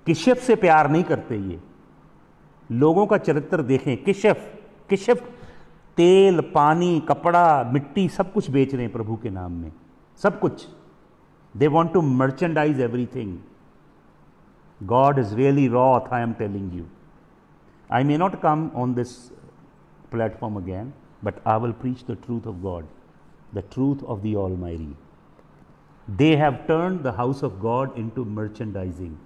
किशफ से प्यार नहीं करते ये लोगों का चरित्र देखें किशफ किशफ तेल पानी कपड़ा मिट्टी सब कुछ बेच रहे हैं प्रभु के नाम में सब कुछ They want to merchandise everything. God is really wroth. I am telling you. I may not come on this platform again, but I will preach the truth of God, the truth of the Almighty. They have turned the house of God into merchandising.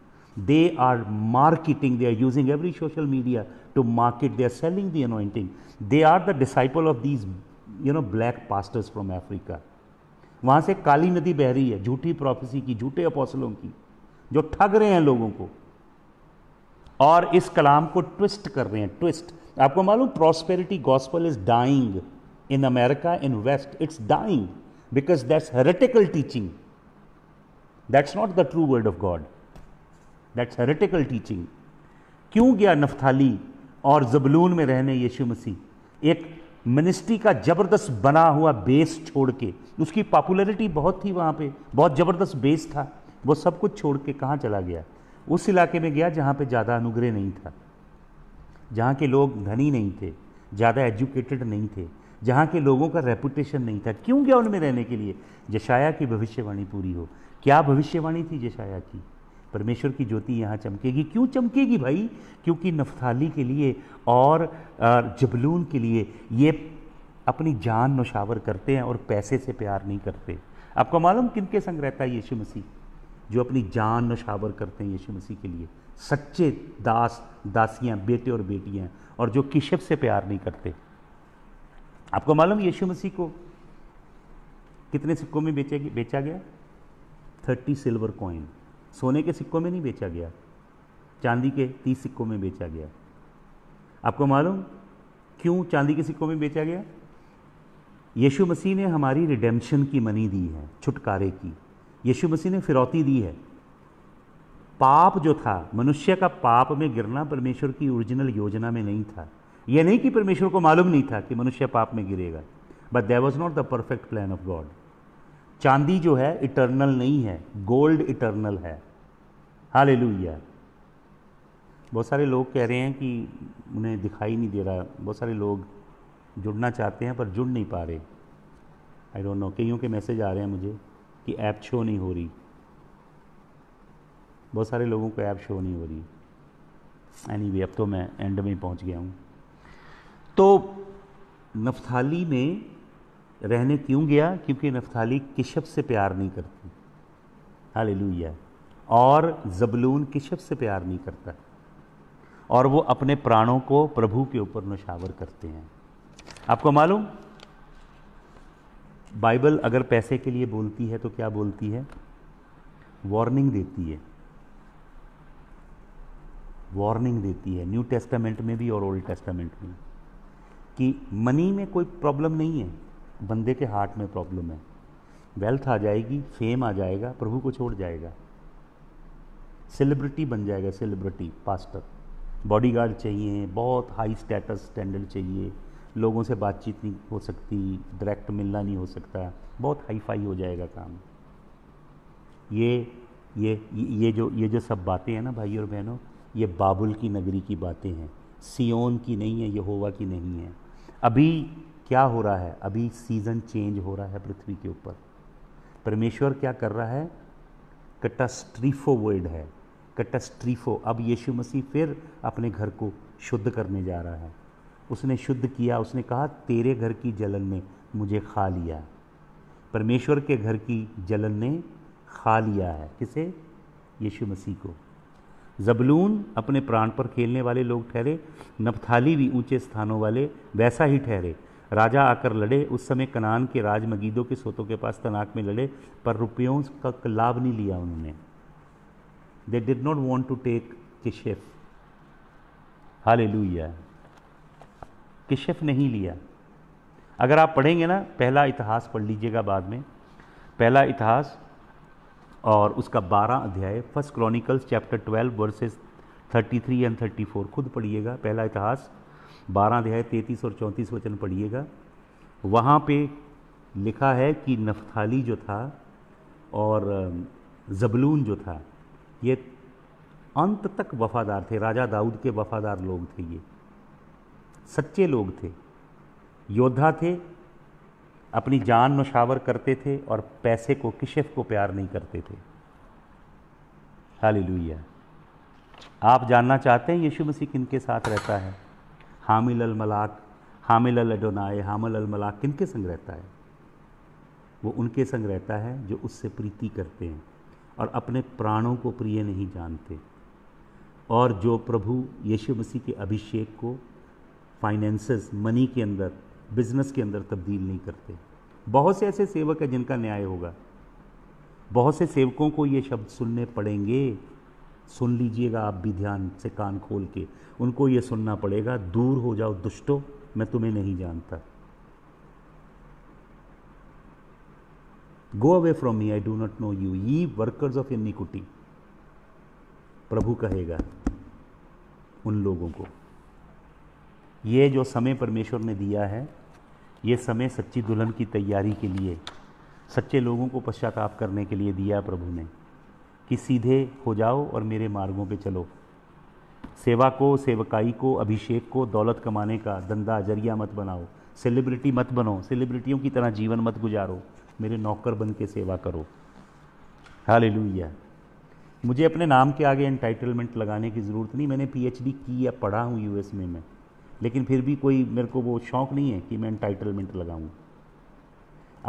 They are marketing, they are using every social media to market, they are selling the anointing. They are the disciple of these, you know, black pastors from Africa. वहाँ से काली नदी बह रही है झूठी प्रोफेसी की झूठे अपोसलों की जो ठग रहे हैं लोगों को और इस कलाम को ट्विस्ट कर रहे हैं ट्विस्ट आपको मालूम prosperity gospel is dying in America in west it's dying because that's heretical teaching that's not the true word of God that's heretical teaching क्यों गया नफ्थाली और जबलून में रहने यीशु मसीह एक मिनिस्ट्री का ज़बरदस्त बना हुआ बेस छोड़ के उसकी पॉपुलैरिटी बहुत थी वहाँ पे बहुत ज़बरदस्त बेस था वो सब कुछ छोड़ के कहाँ चला गया उस इलाके में गया जहाँ पे ज़्यादा अनुग्रह नहीं था जहाँ के लोग धनी नहीं थे ज़्यादा एजुकेटेड नहीं थे जहाँ के लोगों का रेपुटेशन नहीं था क्यों गया उनमें रहने के लिए जशाया की भविष्यवाणी पूरी हो क्या भविष्यवाणी थी जशाया की परमेश्वर की ज्योति यहाँ चमकेगी क्यों चमकेगी भाई क्योंकि नफ्थाली के लिए और जबलून के लिए ये अपनी जान नौशावर करते हैं और पैसे से प्यार नहीं करते आपको मालूम किन के संग रहता है यीशु मसीह जो अपनी जान नौशावर करते हैं यीशु मसीह के लिए सच्चे दास दासियाँ बेटे और बेटियाँ और जो किशब से प्यार नहीं करते आपको मालूम यीशु मसीह को कितने सिक्कों में बेचे बेचा गया थर्टी सिल्वर कॉइन सोने के सिक्कों में नहीं बेचा गया चांदी के तीस सिक्कों में बेचा गया आपको मालूम क्यों चांदी के सिक्कों में बेचा गया यीशु मसीह ने हमारी रिडेम्पशन की मनी दी है छुटकारे की यीशु मसीह ने फिरौती दी है पाप जो था मनुष्य का पाप में गिरना परमेश्वर की ओरिजिनल योजना में नहीं था यह नहीं कि परमेश्वर को मालूम नहीं था कि मनुष्य पाप में गिरेगा but there was not the perfect plan of God चांदी जो है इटर्नल नहीं है गोल्ड इटर्नल है हाल बहुत सारे लोग कह रहे हैं कि उन्हें दिखाई नहीं दे रहा बहुत सारे लोग जुड़ना चाहते हैं पर जुड़ नहीं पा रहे आई डोंट नो कईयों के मैसेज आ रहे हैं मुझे कि ऐप शो नहीं हो रही बहुत सारे लोगों को ऐप शो नहीं हो रही एनी anyway, अब तो मैं एंड में ही पहुंच गया हूँ तो नफ्थाली में रहने क्यों गया क्योंकि नफ्ताली किशप से प्यार नहीं करती हालेलुया और जबलून किशप से प्यार नहीं करता और वो अपने प्राणों को प्रभु के ऊपर नशावर करते हैं आपको मालूम बाइबल अगर पैसे के लिए बोलती है तो क्या बोलती है वार्निंग देती है वार्निंग देती है न्यू टेस्टामेंट में भी और ओल्ड टेस्टामेंट में कि मनी में कोई प्रॉब्लम नहीं है बंदे के हार्ट में प्रॉब्लम है वेल्थ आ जाएगी फेम आ जाएगा प्रभु को छोड़ जाएगा सेलिब्रिटी बन जाएगा सेलिब्रिटी पास्टर बॉडीगार्ड चाहिए बहुत हाई स्टेटस स्टैंडर्ड चाहिए लोगों से बातचीत नहीं हो सकती डायरेक्ट मिलना नहीं हो सकता बहुत हाई फाई हो जाएगा काम ये ये ये जो ये जो सब बातें हैं ना भाई और बहनों ये बाबुल की नगरी की बातें हैं सियोन की नहीं है यहोवा की नहीं है अभी क्या हो रहा है अभी सीजन चेंज हो रहा है पृथ्वी के ऊपर परमेश्वर क्या कर रहा है कटास्ट्रीफो वर्ल्ड है कटास्ट्रीफो अब यीशु मसीह फिर अपने घर को शुद्ध करने जा रहा है उसने शुद्ध किया उसने कहा तेरे घर की जलन ने मुझे खा लिया परमेश्वर के घर की जलन ने खा लिया है किसे यीशु मसीह को जबलून अपने प्राण पर खेलने वाले लोग ठहरे नपथाली भी ऊंचे स्थानों वाले वैसा ही ठहरे राजा आकर लड़े उस समय कनान के राज मगीदों के सोतों के पास तनाक में लड़े पर रुपयों का लाभ नहीं लिया उन्होंने they did not want to take किशेफ हाल किशफ नहीं लिया अगर आप पढ़ेंगे ना पहला इतिहास पढ़ लीजिएगा बाद में पहला इतिहास और उसका बारह अध्याय first Chronicles chapter twelve verses thirty three and thirty four खुद पढ़िएगा पहला इतिहास बारह अध्याय तैतीस और चौंतीस वचन पढ़िएगा वहाँ पे लिखा है कि नफथाली जो था और जबलून जो था ये अंत तक वफादार थे राजा दाऊद के वफादार लोग थे ये सच्चे लोग थे योद्धा थे अपनी जान नशावर करते थे और पैसे को किशफ को प्यार नहीं करते थे हालेलुया आप जानना चाहते हैं यीशु मसीह किन के साथ रहता है हामिल अल मलाक हामिल अल अडोनाए हामिल अल मलाक किन के संग रहता है वो उनके संग रहता है जो उससे प्रीति करते हैं और अपने प्राणों को प्रिय नहीं जानते और जो प्रभु यीशु मसीह के अभिषेक को फाइनेंसेस मनी के अंदर बिजनेस के अंदर तब्दील नहीं करते बहुत से ऐसे सेवक हैं जिनका न्याय होगा बहुत से सेवकों को ये शब्द सुनने पड़ेंगे सुन लीजिएगा आप भी ध्यान से कान खोल के उनको ये सुनना पड़ेगा दूर हो जाओ दुष्टो मैं तुम्हें नहीं जानता go away from me I do not know you ye workers of iniquity प्रभु कहेगा उन लोगों को ये जो समय परमेश्वर ने दिया है ये समय सच्ची दुल्हन की तैयारी के लिए सच्चे लोगों को पश्चाताप करने के लिए दिया प्रभु ने कि सीधे हो जाओ और मेरे मार्गों पे चलो सेवा को सेवकाई को अभिषेक को दौलत कमाने का धंधा जरिया मत बनाओ सेलिब्रिटी मत बनो सेलिब्रिटियों की तरह जीवन मत गुजारो मेरे नौकर बन के सेवा करो हाल मुझे अपने नाम के आगे एंटाइटलमेंट लगाने की ज़रूरत नहीं मैंने पीएचडी की या पढ़ा हूँ यूएस में मैं लेकिन फिर भी कोई मेरे को वो शौक़ नहीं है कि मैं एंटाइटलमेंट लगाऊँ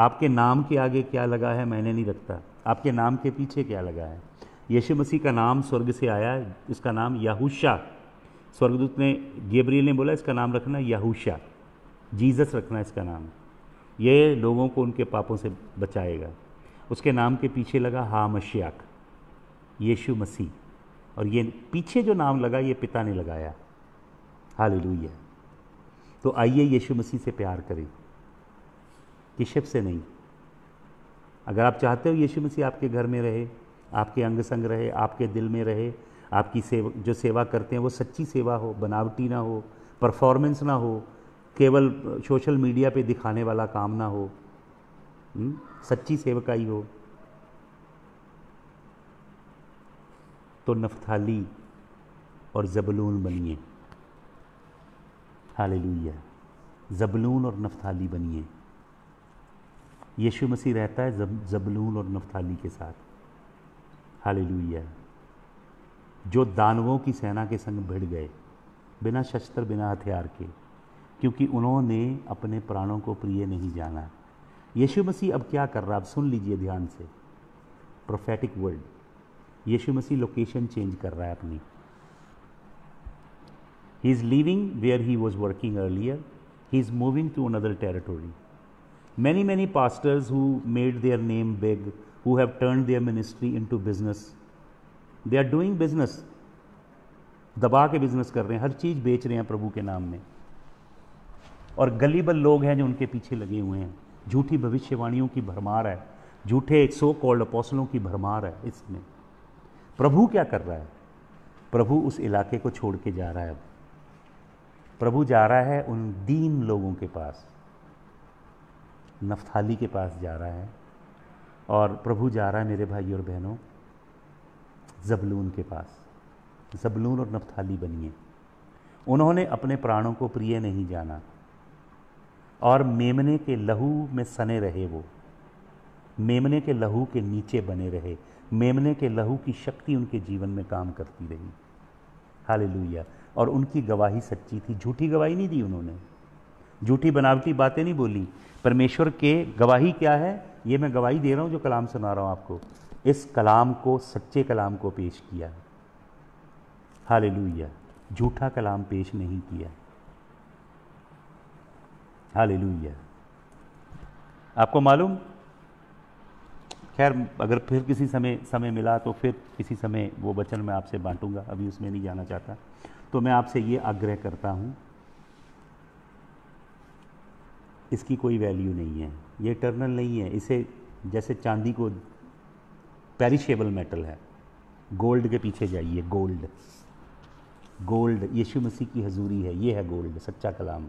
आपके नाम के आगे क्या लगा है मैंने नहीं रखता आपके नाम के पीछे क्या लगा है यीशु मसीह का नाम स्वर्ग से आया इसका नाम याहूशा स्वर्गदूत ने गेब्रियल ने बोला इसका नाम रखना याहूशा जीसस रखना इसका नाम ये लोगों को उनके पापों से बचाएगा उसके नाम के पीछे लगा हा मशियाक यीशु मसीह और ये पीछे जो नाम लगा ये पिता ने लगाया हाल तो आइए यीशु मसीह से प्यार करें किशप से नहीं अगर आप चाहते हो यीशु मसीह आपके घर में रहे आपके अंग संग रहे आपके दिल में रहे आपकी सेव जो सेवा करते हैं वो सच्ची सेवा हो बनावटी ना हो परफॉर्मेंस ना हो केवल सोशल मीडिया पे दिखाने वाला काम ना हो हुँ? हम्म, सच्ची सेवकाई हो तो नफ्थाली और जबलून बनिए हालेलुया जबलून और नफ्थाली बनिए यीशु मसीह रहता है जब जबलून और नफ्ताली के साथ हालेलुया जो दानवों की सेना के संग भिड़ गए बिना शस्त्र बिना हथियार के क्योंकि उन्होंने अपने प्राणों को प्रिय नहीं जाना यीशु मसीह अब क्या कर रहा है आप सुन लीजिए ध्यान से प्रोफेटिक वर्ल्ड यीशु मसीह लोकेशन चेंज कर रहा है अपनी he is living where he was working earlier he is moving to another territory Many, many pastors who made their name big, who have turned their ministry into business, they are doing business. दबा के बिजनेस कर रहे हैं हर चीज़ बेच रहे हैं प्रभु के नाम में और गलीबल लोग हैं जो उनके पीछे लगे हुए हैं झूठी भविष्यवाणियों की भरमार है झूठे सो कॉल्ड अपॉसलों की भरमार है इसमें प्रभु क्या कर रहा है प्रभु उस इलाके को छोड़ के जा रहा है प्रभु जा रहा है उन दीन लोगों के पास नफ्थाली के पास जा रहा है और प्रभु जा रहा है मेरे भाई और बहनों जबलून के पास जबलून और नफ्थाली बनिए उन्होंने अपने प्राणों को प्रिय नहीं जाना और मेमने के लहू में सने रहे वो मेमने के लहू के नीचे बने रहे मेमने के लहू की शक्ति उनके जीवन में काम करती रही हालेलुया और उनकी गवाही सच्ची थी झूठी गवाही नहीं दी उन्होंने झूठी बनावटी बातें नहीं बोली परमेश्वर के गवाही क्या है ये मैं गवाही दे रहा हूँ जो कलाम सुना रहा हूँ आपको इस कलाम को सच्चे कलाम को पेश किया हाल झूठा कलाम पेश नहीं किया हाल आपको मालूम खैर अगर फिर किसी समय समय मिला तो फिर किसी समय वो वचन मैं आपसे बांटूंगा अभी उसमें नहीं जाना चाहता तो मैं आपसे ये आग्रह करता हूँ इसकी कोई वैल्यू नहीं है ये इटर्नल नहीं है इसे जैसे चांदी को पेरिशेबल मेटल है गोल्ड के पीछे जाइए गोल्ड गोल्ड यीशु मसीह की हजूरी है ये है गोल्ड सच्चा कलाम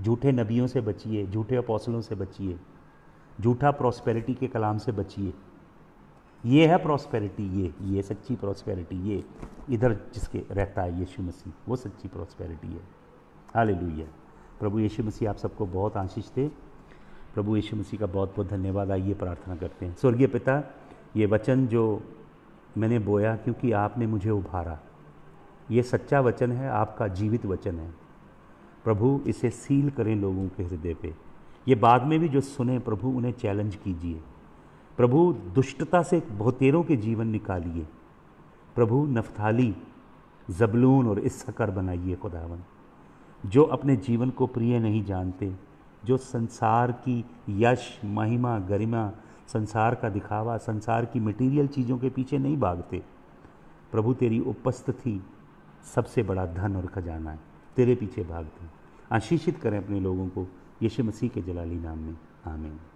झूठे नबियों से बचिए झूठे अपोसलों से बचिए झूठा प्रॉस्पेरिटी के कलाम से बचिए ये है प्रॉस्पेरिटी ये ये सच्ची प्रॉस्पेरिटी ये इधर जिसके रहता है यीशु मसीह वो सच्ची प्रॉस्पेरिटी है हालेलुया प्रभु यीशु मसीह आप सबको बहुत आशीष दे प्रभु यीशु मसीह का बहुत बहुत धन्यवाद आइए प्रार्थना करते हैं स्वर्गीय पिता ये वचन जो मैंने बोया क्योंकि आपने मुझे उभारा ये सच्चा वचन है आपका जीवित वचन है प्रभु इसे सील करें लोगों के हृदय पे ये बाद में भी जो सुने प्रभु उन्हें चैलेंज कीजिए प्रभु दुष्टता से बहुतेरों के जीवन निकालिए प्रभु नफ्थाली जबलून और इस्सकर बनाइए खुदावन जो अपने जीवन को प्रिय नहीं जानते जो संसार की यश महिमा गरिमा संसार का दिखावा संसार की मटेरियल चीज़ों के पीछे नहीं भागते प्रभु तेरी उपस्थिति सबसे बड़ा धन और खजाना है तेरे पीछे भागते आशीषित करें अपने लोगों को यशु मसीह के जलाली नाम में आमीन